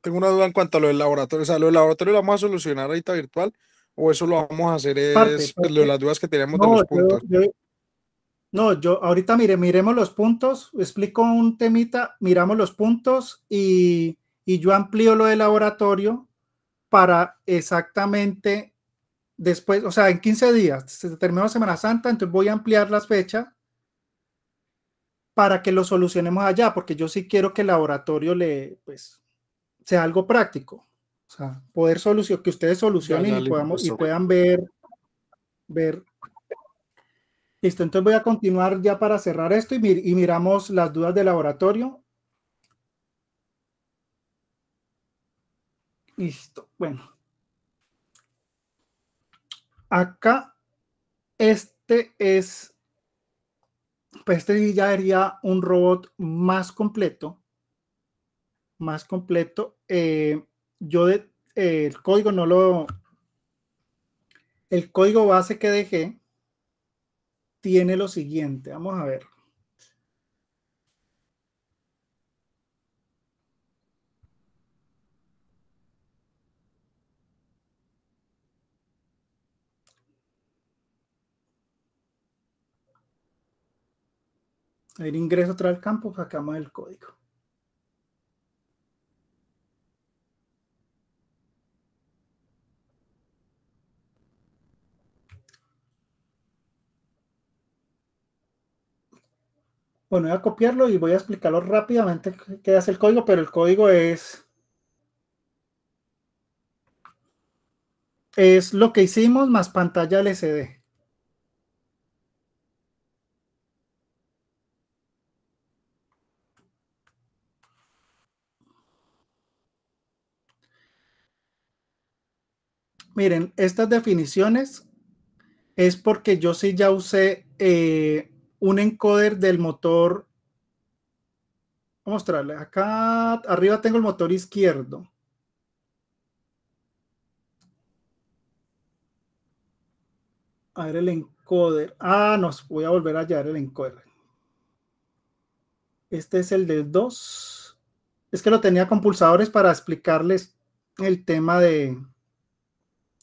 Tengo una duda en cuanto a lo del laboratorio. O sea, lo del laboratorio lo vamos a solucionar ahorita virtual, o eso lo vamos a hacer es pues, las dudas que tenemos no, de los puntos. Yo, no, yo ahorita mire, miremos los puntos, explico un temita, miramos los puntos y, yo amplío lo del laboratorio para exactamente después, o sea, en 15 días, se terminó Semana Santa, entonces voy a ampliar las fechas para que lo solucionemos allá, porque yo sí quiero que el laboratorio le, pues, sea algo práctico. O sea, poder solución, que ustedes solucionen y, podamos, y puedan ver, ver. Listo, entonces voy a continuar ya para cerrar esto y, y miramos las dudas de laboratorio. Listo, bueno. Acá, este es, pues este ya sería un robot más completo, más completo. Eh, yo de, eh, el código no lo... El código base que dejé tiene lo siguiente. Vamos a ver. el ingreso otra el campo, sacamos el código. Bueno, voy a copiarlo y voy a explicarlo rápidamente qué hace el código, pero el código es, es lo que hicimos más pantalla LCD. Miren, estas definiciones es porque yo sí ya usé eh, un encoder del motor. Voy a mostrarle. Acá arriba tengo el motor izquierdo. A ver el encoder. Ah, nos voy a volver a hallar el encoder. Este es el de 2. Es que lo tenía con pulsadores para explicarles el tema de,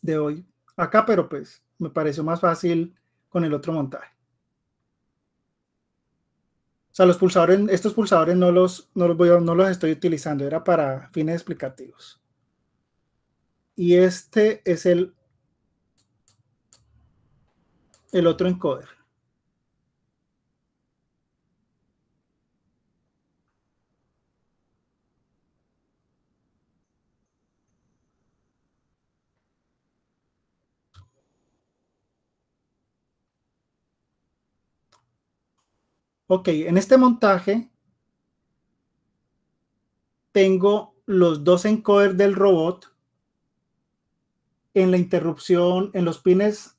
de hoy acá, pero pues me pareció más fácil con el otro montaje los pulsadores, estos pulsadores no los, no los estoy utilizando, era para fines explicativos. Y este es el otro encoder. ok, en este montaje tengo los dos encoders del robot en la interrupción, en los pines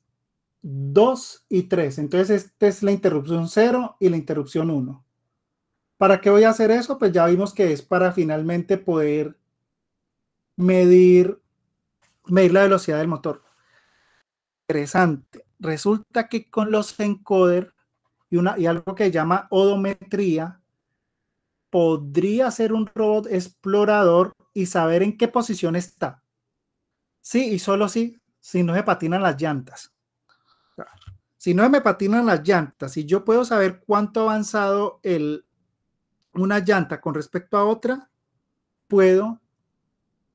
2 y 3. Entonces, esta es la interrupción 0 y la interrupción 1. ¿Para qué voy a hacer eso? Pues ya vimos que es para finalmente poder medir, medir la velocidad del motor. Interesante. Resulta que con los encoders y, algo que llama odometría, podría ser un robot explorador y saber en qué posición está. Sí, y solo sí, si no se patinan las llantas. Si no me patinan las llantas, si yo puedo saber cuánto ha avanzado el, una llanta con respecto a otra, puedo,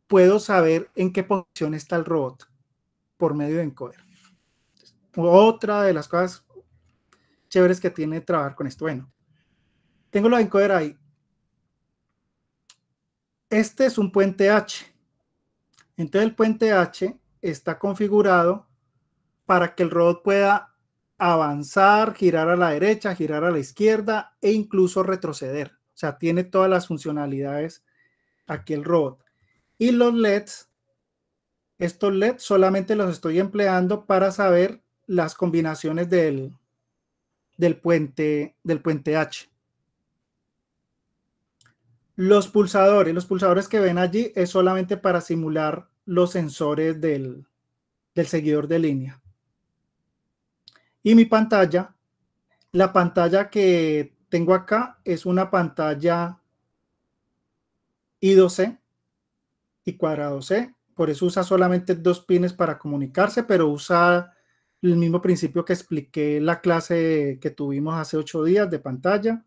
puedo saber en qué posición está el robot por medio de encoder. Otra de las cosas chéveres que tiene trabajar con esto. Bueno, tengo la encoder ahí. Este es un puente H. Entonces el puente H está configurado para que el robot pueda avanzar, girar a la derecha, girar a la izquierda e incluso retroceder. O sea, tiene todas las funcionalidades aquí el robot. Y los LEDs, estos LEDs solamente los estoy empleando para saber las combinaciones del, del puente, del puente H. Los pulsadores, los pulsadores que ven allí es solamente para simular los sensores del, del seguidor de línea. Y mi pantalla, la pantalla que tengo acá es una pantalla I2C y cuadrado C, por eso usa solamente dos pines para comunicarse, pero usa el mismo principio que expliqué en la clase que tuvimos hace ocho días de pantalla.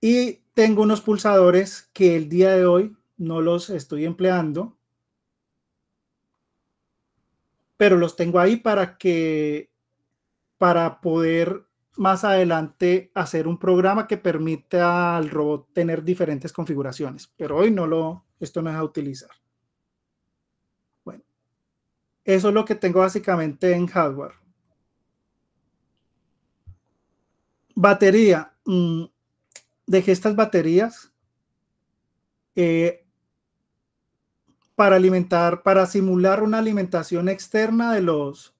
Y tengo unos pulsadores que el día de hoy no los estoy empleando, pero los tengo ahí para que, para poder más adelante hacer un programa que permita al robot tener diferentes configuraciones, pero hoy no lo, esto no es a utilizar. Eso es lo que tengo básicamente en hardware. Batería. Mm, dejé estas baterías eh, para alimentar, para simular una alimentación externa de los,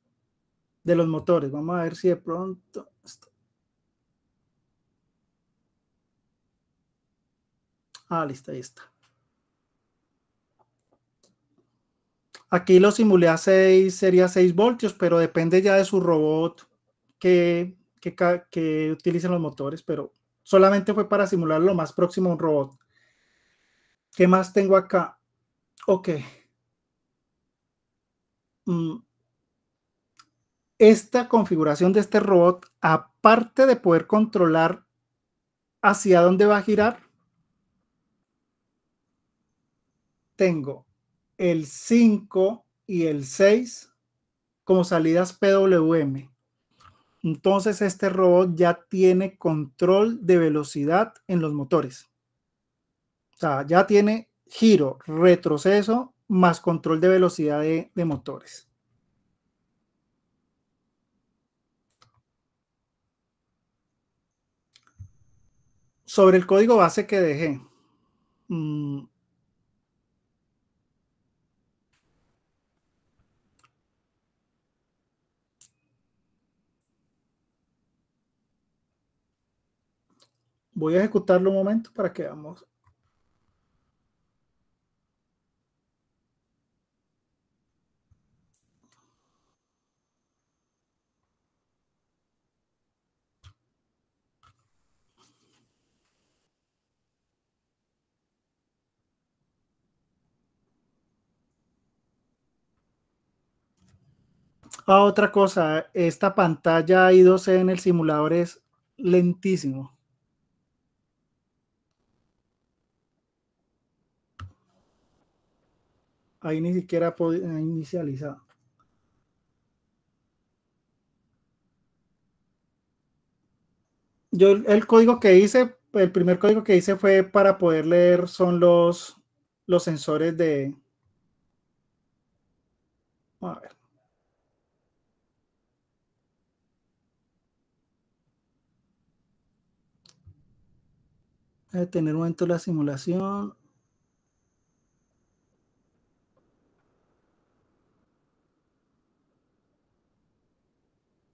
de los motores. Vamos a ver si de pronto. Ah, listo, ahí está. Aquí lo simulé a 6, sería 6 voltios, pero depende ya de su robot que, que, utilicen los motores, pero solamente fue para simular lo más próximo a un robot. ¿Qué más tengo acá? Ok. Mm. Esta configuración de este robot, aparte de poder controlar hacia dónde va a girar, tengo el 5 y el 6 como salidas PWM. Entonces este robot ya tiene control de velocidad en los motores. O sea, ya tiene giro, retroceso más control de velocidad de, motores. Sobre el código base que dejé. Mm, Voy a ejecutarlo un momento para que vamos. Ah, otra cosa, esta pantalla i 2 en el simulador es lentísimo. ahí ni siquiera inicializado Yo el código que hice, el primer código que hice fue para poder leer son los, los sensores de... A ver. Voy tener un momento la simulación.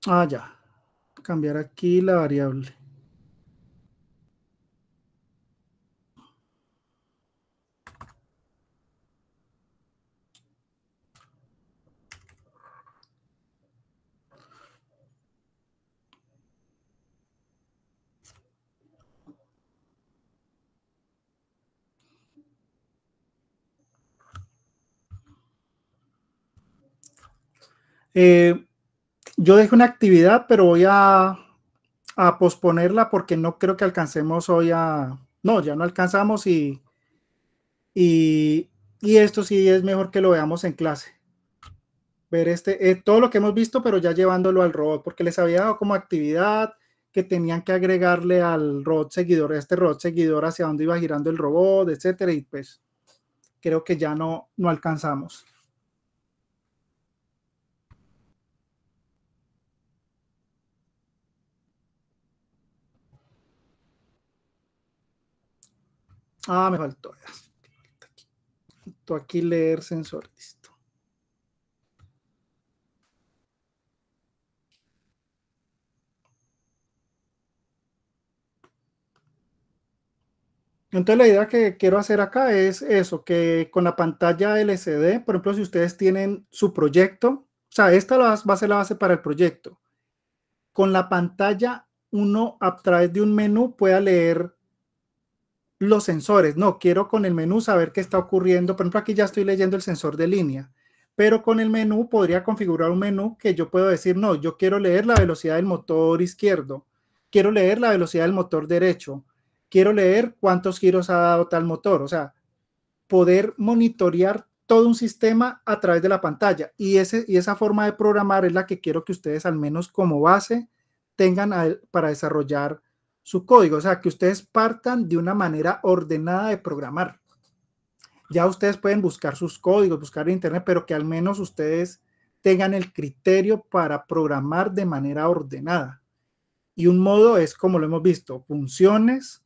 Ah, ya. Cambiar aquí la variable. Eh, yo dejé una actividad, pero voy a, posponerla porque no creo que alcancemos hoy a... No, ya no alcanzamos y, y, esto sí es mejor que lo veamos en clase. Ver este, eh, todo lo que hemos visto, pero ya llevándolo al robot, porque les había dado como actividad que tenían que agregarle al robot seguidor, a este robot seguidor hacia dónde iba girando el robot, etcétera, y pues creo que ya no, no alcanzamos. Ah, me faltó. aquí leer sensor, listo. Entonces la idea que quiero hacer acá es eso, que con la pantalla LCD, por ejemplo, si ustedes tienen su proyecto, o sea, esta va a ser la base para el proyecto. Con la pantalla uno a través de un menú pueda leer los sensores. No, quiero con el menú saber qué está ocurriendo. Por ejemplo, aquí ya estoy leyendo el sensor de línea, pero con el menú podría configurar un menú que yo puedo decir, no, yo quiero leer la velocidad del motor izquierdo, quiero leer la velocidad del motor derecho, quiero leer cuántos giros ha dado tal motor. O sea, poder monitorear todo un sistema a través de la pantalla. Y, ese, y esa forma de programar es la que quiero que ustedes, al menos como base, tengan para desarrollar su código, o sea, que ustedes partan de una manera ordenada de programar. Ya ustedes pueden buscar sus códigos, buscar en internet, pero que al menos ustedes tengan el criterio para programar de manera ordenada. Y un modo es, como lo hemos visto, funciones,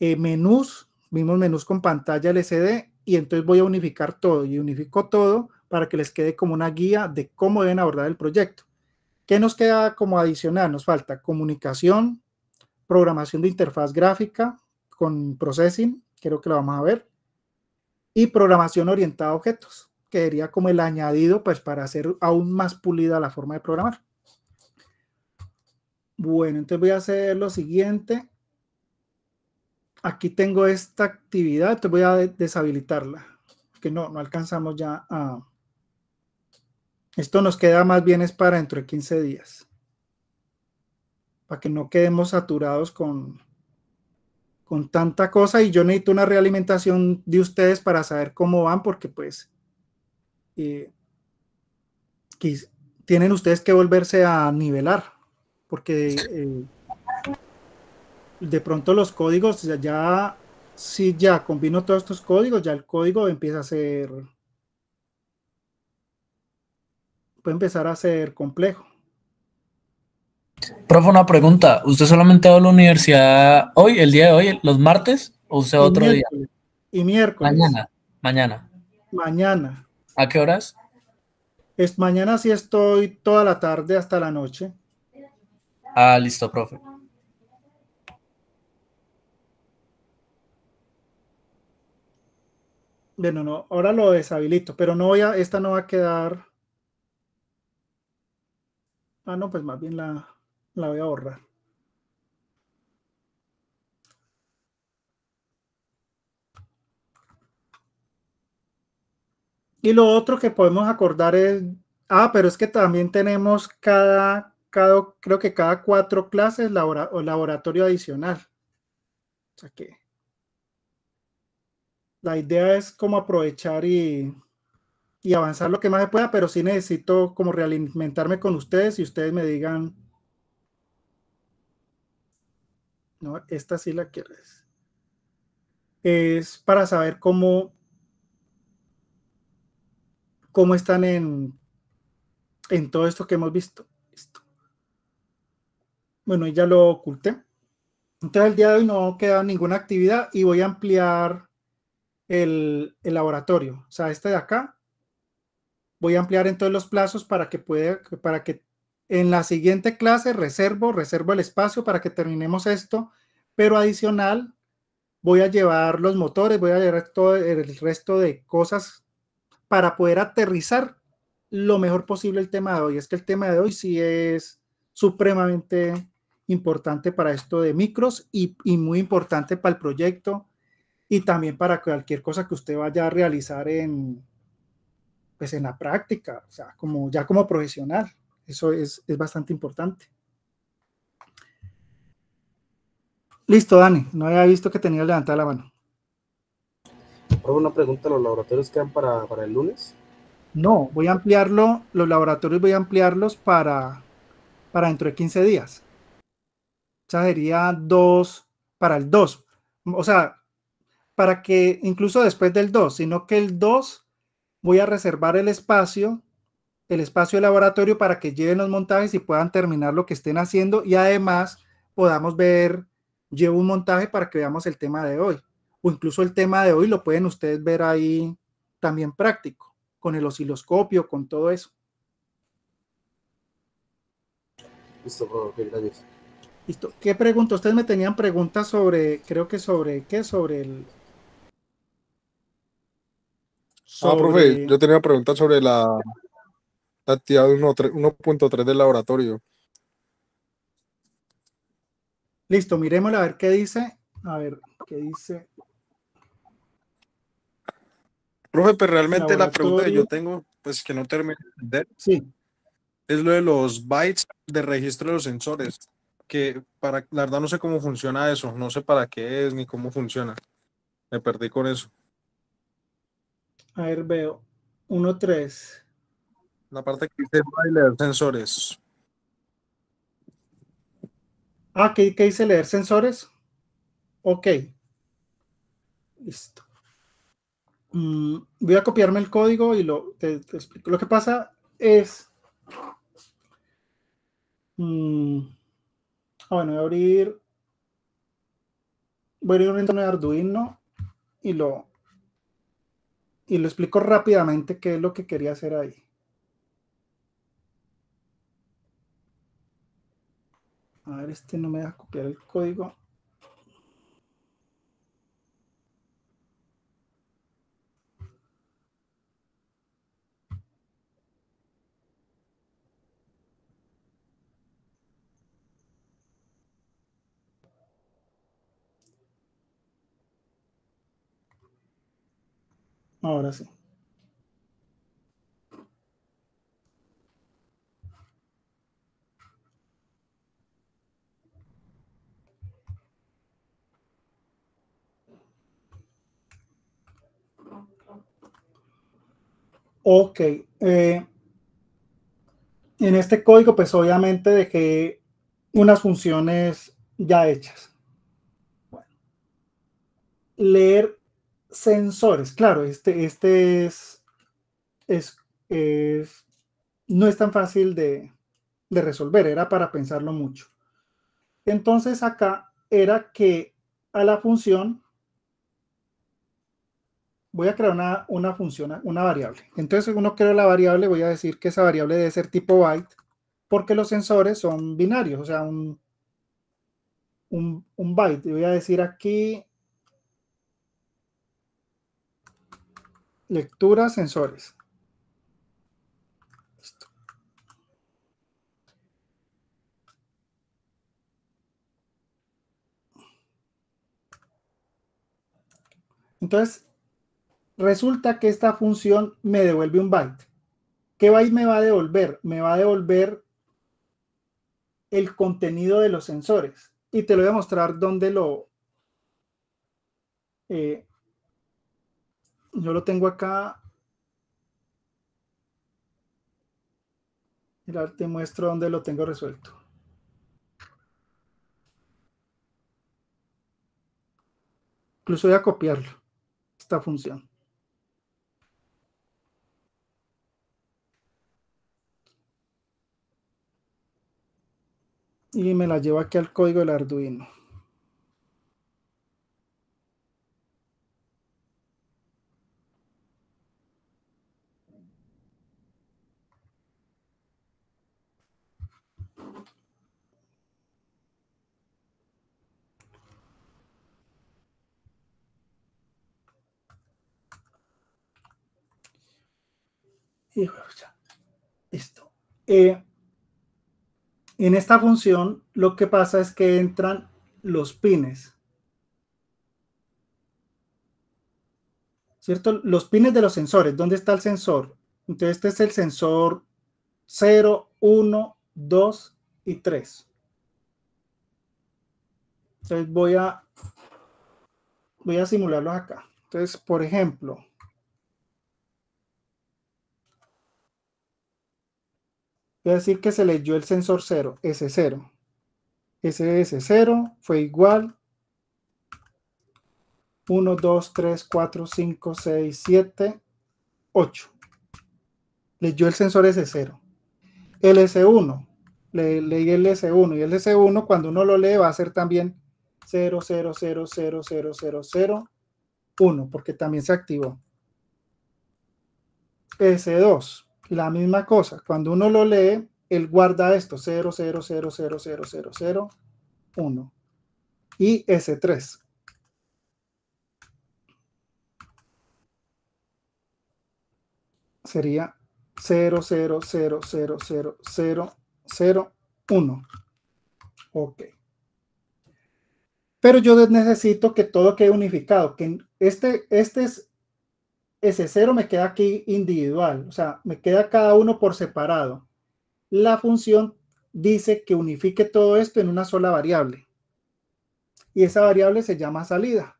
eh, menús, vimos menús con pantalla LCD, y entonces voy a unificar todo y unifico todo para que les quede como una guía de cómo deben abordar el proyecto. ¿Qué nos queda como adicional? Nos falta comunicación, programación de interfaz gráfica con processing, creo que lo vamos a ver, y programación orientada a objetos, que sería como el añadido pues para hacer aún más pulida la forma de programar. Bueno, entonces voy a hacer lo siguiente. Aquí tengo esta actividad, entonces voy a deshabilitarla, que no, no alcanzamos ya a... Esto nos queda más bien es para dentro de 15 días para que no quedemos saturados con, con tanta cosa y yo necesito una realimentación de ustedes para saber cómo van porque pues eh, tienen ustedes que volverse a nivelar porque eh, de pronto los códigos ya, si ya combino todos estos códigos ya el código empieza a ser puede empezar a ser complejo Profe, una pregunta. ¿Usted solamente va a la universidad hoy, el día de hoy, los martes, o usted otro día? Y miércoles. Mañana. Mañana. Mañana. ¿A qué horas? Es mañana sí estoy toda la tarde hasta la noche. Ah, listo, profe. Bueno, no, ahora lo deshabilito, pero no voy a, esta no va a quedar. Ah, no, pues más bien la, la voy a borrar. Y lo otro que podemos acordar es, ah, pero es que también tenemos cada, cada creo que cada cuatro clases laboratorio adicional. O sea que la idea es como aprovechar y, y avanzar lo que más se pueda, pero sí necesito como realimentarme con ustedes y ustedes me digan No, esta sí la quieres. Es para saber cómo, cómo están en, en todo esto que hemos visto. esto Bueno, ya lo oculté. Entonces el día de hoy no queda ninguna actividad y voy a ampliar el, laboratorio. O sea, este de acá. Voy a ampliar en todos los plazos para que, pueda para que en la siguiente clase reservo, reservo el espacio para que terminemos esto, pero adicional voy a llevar los motores, voy a llevar todo el resto de cosas para poder aterrizar lo mejor posible el tema de hoy. Es que el tema de hoy sí es supremamente importante para esto de micros y, muy importante para el proyecto y también para cualquier cosa que usted vaya a realizar en, pues en la práctica, o sea, como, ya como profesional. Eso es, bastante importante. Listo, Dani. No había visto que tenía levantada la mano. una pregunta, ¿los laboratorios quedan para, para el lunes? No, voy a ampliarlo, los laboratorios voy a ampliarlos para, para dentro de 15 días. O sea, sería 2 para el 2. O sea, para que incluso después del 2, sino que el 2 voy a reservar el espacio el espacio de laboratorio para que lleven los montajes y puedan terminar lo que estén haciendo y además podamos ver, llevo un montaje para que veamos el tema de hoy. O incluso el tema de hoy lo pueden ustedes ver ahí también práctico, con el osciloscopio, con todo eso. Listo, profe, gracias. Listo. ¿Qué pregunta? Ustedes me tenían preguntas sobre, creo que sobre, ¿qué? Sobre el... Ah, profe, yo tenía preguntas sobre la, tirado 1.3 del laboratorio. Listo, miremos a ver qué dice. A ver, ¿qué dice? Profe, pero pues, realmente la pregunta que yo tengo, pues que no termine de entender, sí. es lo de los bytes de registro de los sensores, que para, la verdad no sé cómo funciona eso, no sé para qué es ni cómo funciona. Me perdí con eso. A ver, veo. 1.3 la parte que dice leer sensores. Ah, que ¿qué, dice leer sensores? Ok. Listo. Mm, voy a copiarme el código y lo, te, explico. Lo que pasa es... Mm, ah, bueno, voy a abrir... Voy a abrir un entorno de Arduino y lo, y lo explico rápidamente qué es lo que quería hacer ahí. A ver, este no me deja copiar el código. Ahora sí. Ok. Eh, en este código, pues obviamente de que unas funciones ya hechas. Bueno. Leer sensores. Claro, este, este es, es, no es tan fácil de, de resolver, era para pensarlo mucho. Entonces acá era que a la función voy a crear una, función, una variable. Entonces, uno crea la variable, voy a decir que esa variable debe ser tipo byte, porque los sensores son binarios, o sea, un, un, un byte. Voy a decir aquí lectura sensores. Entonces, resulta que esta función me devuelve un byte. ¿Qué byte me va a devolver? Me va a devolver el contenido de los sensores. Y te lo voy a mostrar dónde lo... Eh, yo lo tengo acá. Mira, te muestro dónde lo tengo resuelto. Incluso voy a copiarlo, esta función. y me la llevo aquí al código del Arduino. Y Listo. Eh, en esta función lo que pasa es que entran los pines. ¿Cierto? Los pines de los sensores. ¿Dónde está el sensor? Entonces este es el sensor 0, 1, 2 y 3. Entonces voy a, voy a simularlos acá. Entonces, por ejemplo, voy a decir que se leyó el sensor 0, S0. SS0 fue igual 1, 2, 3, 4, 5, 6, 7, 8. Leyó el sensor S0. El S1, le, leí el S1 y el S1 cuando uno lo lee va a ser también 0, 0, 0, 0, 0, 0, 0, 1, porque también se activó. S2, la misma cosa. Cuando uno lo lee, él guarda esto, 0, 0, 0, 0, 0, 0, 0, 1. Y S3. Sería 0, 0, 0, 0, 0, 0, 0, 1. Ok. Pero yo necesito que todo quede unificado, que este, este es ese cero me queda aquí individual, o sea, me queda cada uno por separado. La función dice que unifique todo esto en una sola variable. Y esa variable se llama salida.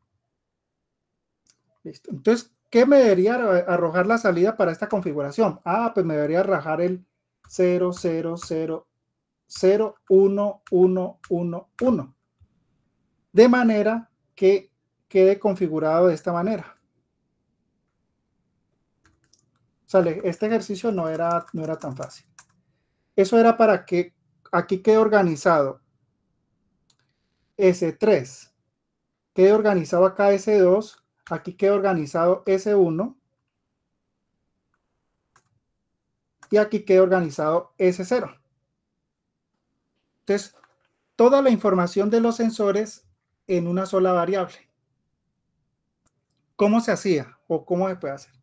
Listo. Entonces, ¿qué me debería arrojar la salida para esta configuración? Ah, pues me debería arrojar el 0, 0, 0, 0, 1, 1, 1, 1. De manera que quede configurado de esta manera. sale, este ejercicio no era, no era tan fácil. Eso era para que aquí quede organizado S3, quede organizado acá S2, aquí quede organizado S1 y aquí quede organizado S0. Entonces, toda la información de los sensores en una sola variable. ¿Cómo se hacía o cómo se puede hacer?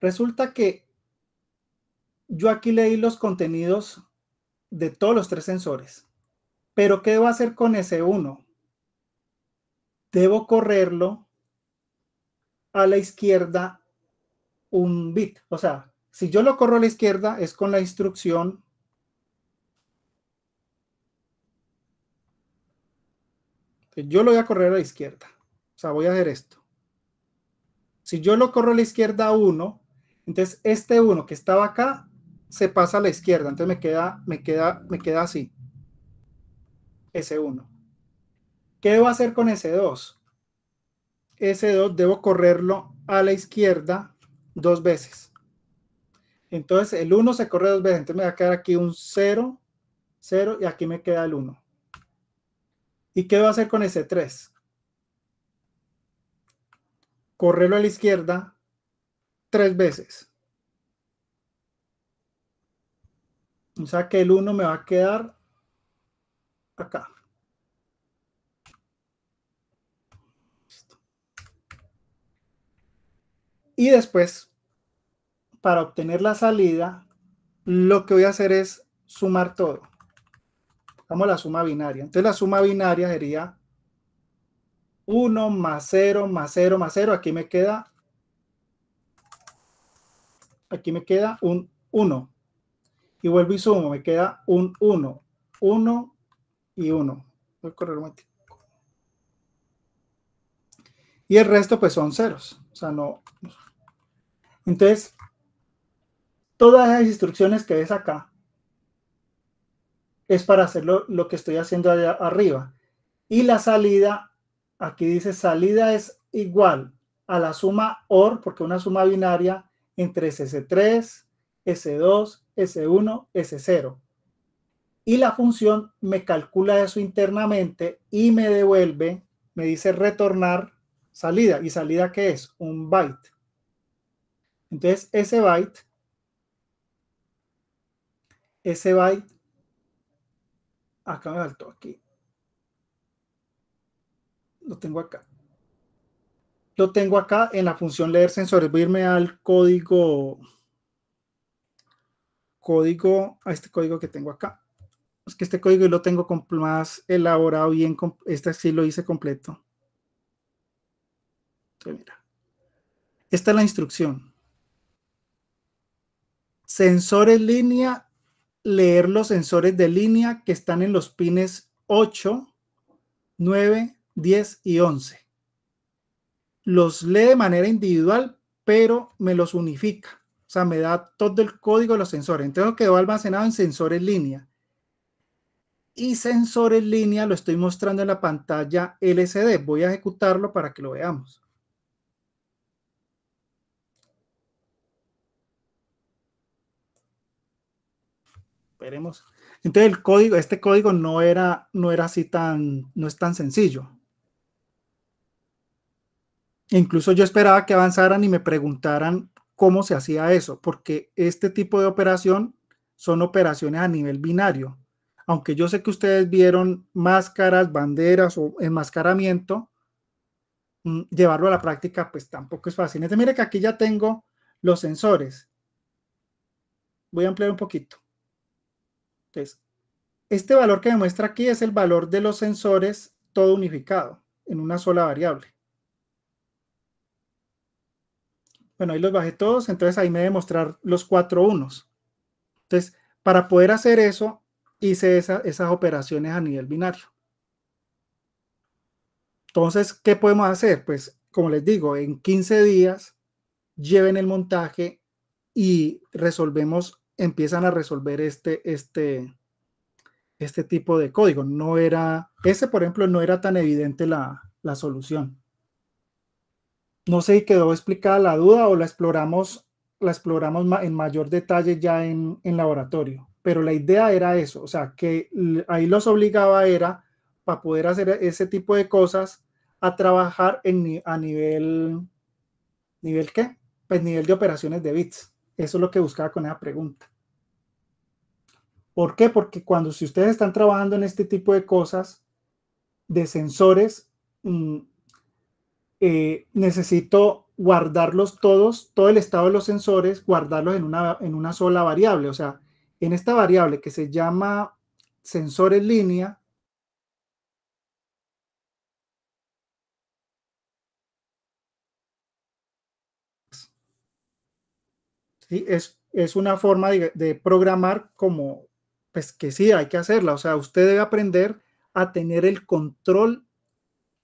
Resulta que yo aquí leí los contenidos de todos los tres sensores, pero ¿qué debo hacer con ese uno? Debo correrlo a la izquierda un bit. O sea, si yo lo corro a la izquierda es con la instrucción yo lo voy a correr a la izquierda. O sea, voy a hacer esto. Si yo lo corro a la izquierda 1, entonces, este 1 que estaba acá se pasa a la izquierda, entonces me queda, me queda, me queda así. s 1. ¿Qué debo hacer con ese 2? Ese 2 debo correrlo a la izquierda dos veces. Entonces, el 1 se corre dos veces, entonces me va a quedar aquí un 0, 0 y aquí me queda el 1. ¿Y qué debo hacer con ese 3? Correrlo a la izquierda tres veces. O sea que el 1 me va a quedar acá. Y después, para obtener la salida, lo que voy a hacer es sumar todo. Vamos a la suma binaria. Entonces la suma binaria sería 1 más 0 más 0 más 0. Aquí me queda aquí me queda un 1. Y vuelvo y sumo, me queda un 1, 1 y 1. Voy a correr y el resto pues son ceros. O sea, no. Entonces, todas las instrucciones que ves acá es para hacer lo que estoy haciendo allá arriba. Y la salida, aquí dice salida es igual a la suma OR, porque una suma binaria entre SS3, S2, S1, S0. Y la función me calcula eso internamente y me devuelve, me dice retornar salida. ¿Y salida qué es? Un byte. Entonces, ese byte, ese byte, acá me faltó aquí. Lo tengo acá lo tengo acá en la función leer sensores, voy a irme al código, código, a este código que tengo acá. Es que este código lo tengo más elaborado, bien, este sí lo hice completo. mira. Esta es la instrucción. Sensores línea, leer los sensores de línea que están en los pines 8, 9, 10 y 11 los lee de manera individual, pero me los unifica. O sea, me da todo el código de los sensores. Entonces quedó almacenado en sensores línea. Y sensores línea lo estoy mostrando en la pantalla LCD. Voy a ejecutarlo para que lo veamos. Veremos. Entonces el código, este código no era, no era así tan, no es tan sencillo. Incluso yo esperaba que avanzaran y me preguntaran cómo se hacía eso, porque este tipo de operación son operaciones a nivel binario. Aunque yo sé que ustedes vieron máscaras, banderas o enmascaramiento, mm, llevarlo a la práctica pues tampoco es fácil. Entonces, mire que aquí ya tengo los sensores. Voy a ampliar un poquito. Entonces, este valor que demuestra aquí es el valor de los sensores todo unificado en una sola variable. Bueno, ahí los bajé todos, entonces ahí me debe mostrar los cuatro unos. Entonces, para poder hacer eso, hice esas operaciones a nivel binario. Entonces, ¿qué podemos hacer? Pues, como les digo, en 15 días lleven el montaje y resolvemos, empiezan a resolver este, este, este tipo de código. No era, ese por ejemplo, no era tan evidente la solución. No sé si quedó explicada la duda o la exploramos, la exploramos en mayor detalle ya en, laboratorio. Pero la idea era eso, o sea, que ahí los obligaba era para poder hacer ese tipo de cosas a trabajar en, a nivel, ¿nivel qué? Pues nivel de operaciones de bits. Eso es lo que buscaba con esa pregunta. ¿Por qué? Porque cuando si ustedes están trabajando en este tipo de cosas, de sensores, mm, eh, necesito guardarlos todos, todo el estado de los sensores, guardarlos en una, en una sola variable. O sea, en esta variable que se llama sensores línea, es, una forma de, de programar como, pues que sí, hay que hacerla. O sea, usted debe aprender a tener el control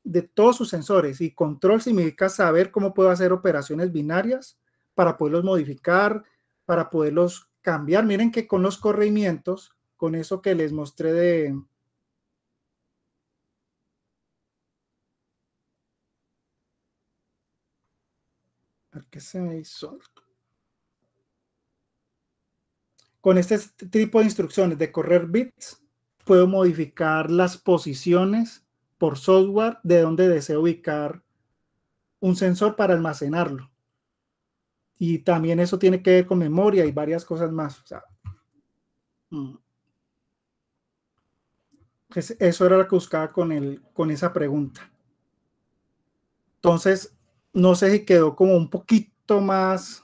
de todos sus sensores y control significa saber cómo puedo hacer operaciones binarias para poderlos modificar, para poderlos cambiar. Miren que con los corrimientos, con eso que les mostré de... qué se hizo? Con este tipo de instrucciones de correr bits, puedo modificar las posiciones por software de donde desea ubicar un sensor para almacenarlo. Y también eso tiene que ver con memoria y varias cosas más. Mm. eso era lo que buscaba con, con esa pregunta. Entonces, no sé si quedó como un poquito más,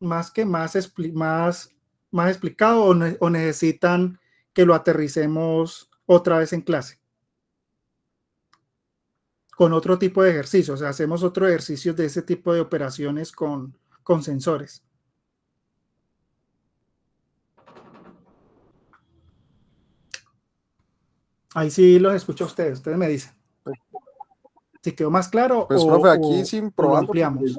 más que más, más, más explicado o necesitan que lo aterricemos otra vez en clase con otro tipo de ejercicios. O sea, hacemos otro ejercicio de ese tipo de operaciones con, con sensores. Ahí sí los escucho a ustedes, ustedes me dicen. Si quedó más claro. Pues, aquí sin Ampliamos.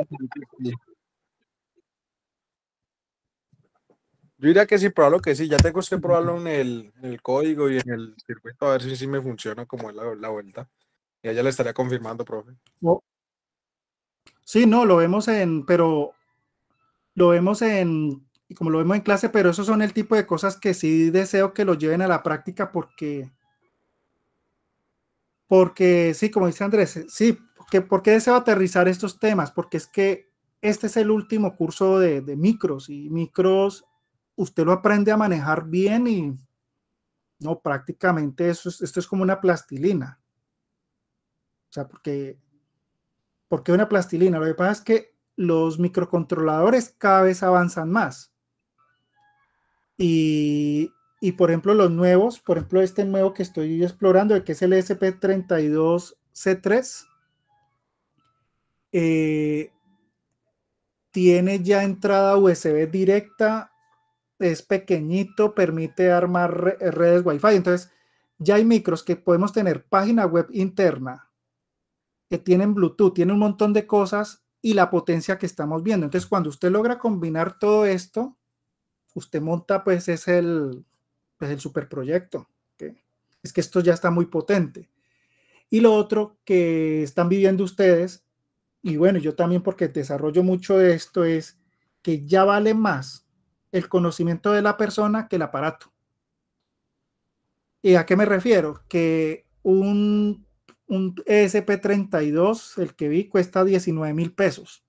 Yo diría que sí, probarlo que sí, ya tengo que probarlo en el, código y en el circuito a ver si sí me funciona como es la vuelta. Ya, ya le estaría confirmando, profe. Sí, no, lo vemos en, pero lo vemos en, como lo vemos en clase, pero esos son el tipo de cosas que sí deseo que lo lleven a la práctica porque, porque sí, como dice Andrés, sí, porque, porque deseo aterrizar estos temas, porque es que este es el último curso de, micros y micros, usted lo aprende a manejar bien y no, prácticamente eso esto es como una plastilina sea, porque, porque una plastilina. Lo que pasa es que los microcontroladores cada vez avanzan más. Y, por ejemplo, los nuevos, por ejemplo, este nuevo que estoy explorando, que es el SP32C3, eh, tiene ya entrada USB directa, es pequeñito, permite armar redes Wi-Fi. Entonces, ya hay micros que podemos tener página web interna, que tienen Bluetooth, tiene un montón de cosas y la potencia que estamos viendo. Entonces, cuando usted logra combinar todo esto, usted monta pues es el, es pues, el superproyecto. que Es que esto ya está muy potente. Y lo otro que están viviendo ustedes, y bueno, yo también porque desarrollo mucho esto, es que ya vale más el conocimiento de la persona que el aparato. ¿Y a qué me refiero? Que un un ESP32, el que vi, cuesta 19 mil pesos.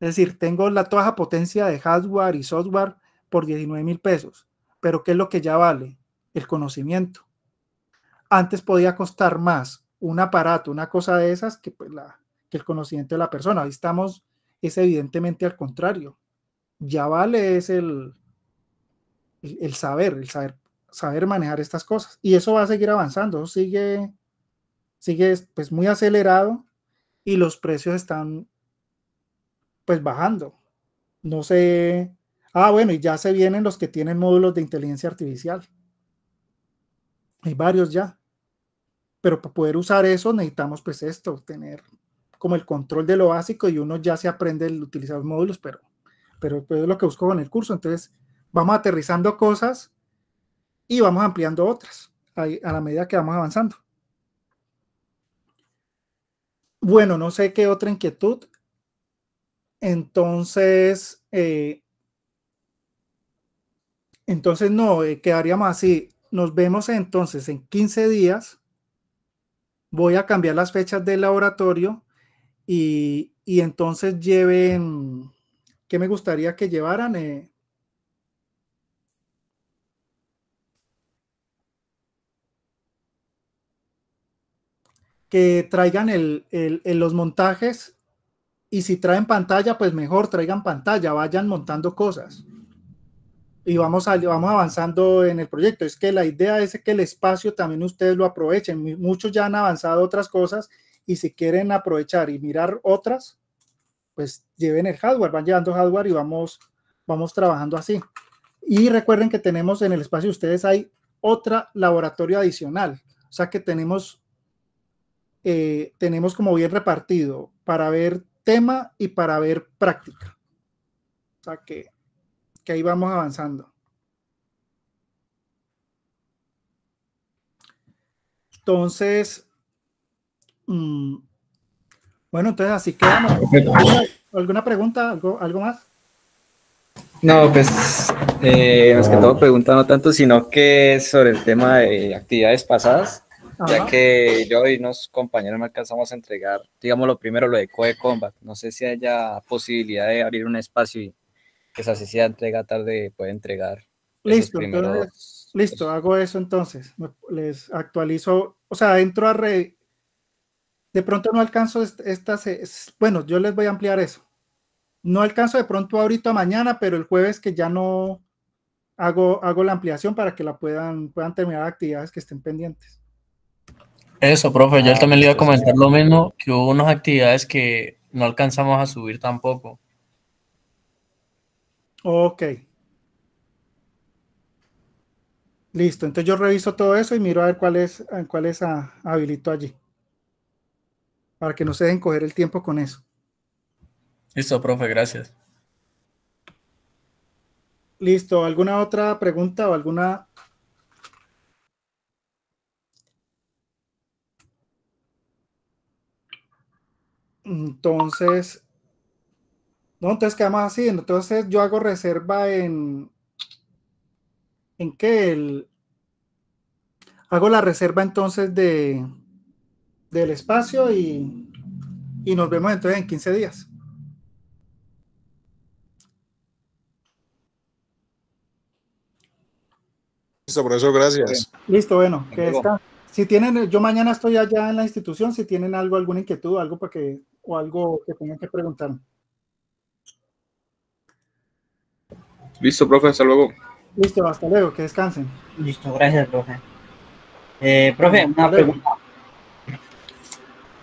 Es decir, tengo la, toda potencia de hardware y software por 19 mil pesos. Pero ¿qué es lo que ya vale? El conocimiento. Antes podía costar más un aparato, una cosa de esas, que, pues la, que el conocimiento de la persona. Ahí estamos, es evidentemente al contrario. Ya vale es el, el, el saber, el saber, saber manejar estas cosas. Y eso va a seguir avanzando, sigue sigue pues muy acelerado y los precios están pues bajando. No sé. Ah, bueno, y ya se vienen los que tienen módulos de inteligencia artificial. Hay varios ya. Pero para poder usar eso necesitamos pues esto, tener como el control de lo básico y uno ya se aprende el utilizar los módulos, pero, pero pues es lo que busco con el curso. Entonces vamos aterrizando cosas y vamos ampliando otras a la medida que vamos avanzando. Bueno, no sé qué otra inquietud. Entonces, eh, entonces no, eh, quedaría más así. Nos vemos entonces en 15 días. Voy a cambiar las fechas del laboratorio y, entonces lleven, ¿qué me gustaría que llevaran? Eh, que traigan el, los montajes y si traen pantalla, pues mejor traigan pantalla, vayan montando cosas. Y vamos, a, vamos avanzando en el proyecto. Es que la idea es que el espacio también ustedes lo aprovechen. Muchos ya han avanzado otras cosas y si quieren aprovechar y mirar otras, pues lleven el hardware, van llevando hardware y vamos, vamos trabajando así. Y recuerden que tenemos en el espacio ustedes hay otra laboratorio adicional. O sea que tenemos eh, tenemos como bien repartido para ver tema y para ver práctica. O sea que, ahí vamos avanzando. Entonces, mm, bueno, entonces así quedamos. ¿Alguna, pregunta? ¿Algo, algo más? No, pues eh, más que todo pregunta no tanto, sino que sobre el tema de actividades pasadas, ya que yo y unos compañeros me alcanzamos a entregar, digamos, lo primero, lo de Code Combat. No sé si haya posibilidad de abrir un espacio y que así sea entrega tarde, puede entregar. Listo, listo, hago eso entonces. Les actualizo, o sea, entro a re... De pronto no alcanzo estas, bueno, yo les voy a ampliar eso. No alcanzo de pronto ahorita mañana, pero el jueves que ya no hago, hago la ampliación para que la puedan, puedan terminar actividades que estén pendientes. Eso, profe, yo ah, también le iba a comentar lo mismo, que hubo unas actividades que no alcanzamos a subir tampoco. Ok. Listo, entonces yo reviso todo eso y miro a ver cuál es, cuál es habilito allí. Para que no se dejen coger el tiempo con eso. Listo, profe, gracias. Listo, ¿alguna otra pregunta o alguna Entonces, no, entonces quedamos así. Entonces yo hago reserva en. ¿En qué? El, hago la reserva entonces de del espacio y, nos vemos entonces en 15 días. Listo, por eso gracias. Listo, bueno, que está si tienen, yo mañana estoy allá en la institución, si tienen algo, alguna inquietud, algo para que, o algo que tengan que preguntar. Listo, profe, hasta luego. Listo, hasta luego, que descansen. Listo, gracias, profe. Eh, profe, una pregunta.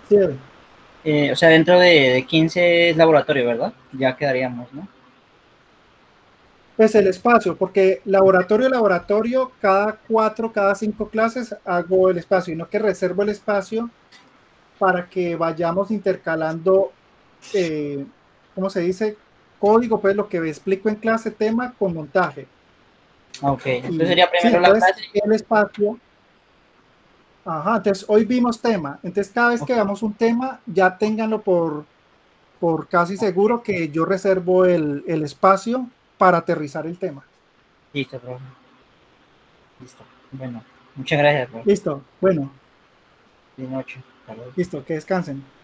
Sí, eh, o sea, dentro de, de 15 laboratorios, ¿verdad? Ya quedaríamos, ¿no? pues el espacio, porque laboratorio, laboratorio, cada cuatro, cada cinco clases hago el espacio, y no que reservo el espacio para que vayamos intercalando, eh, ¿cómo se dice? Código, pues lo que explico en clase, tema con montaje. Ok, entonces sería primero El espacio. Ajá, entonces hoy vimos tema. Entonces cada vez que hagamos un tema, ya ténganlo por, por casi seguro que yo reservo el, el espacio para aterrizar el tema. Listo, bro. Listo. Bueno, muchas gracias, bro. Listo, bueno. Buenas noche. Listo, que descansen.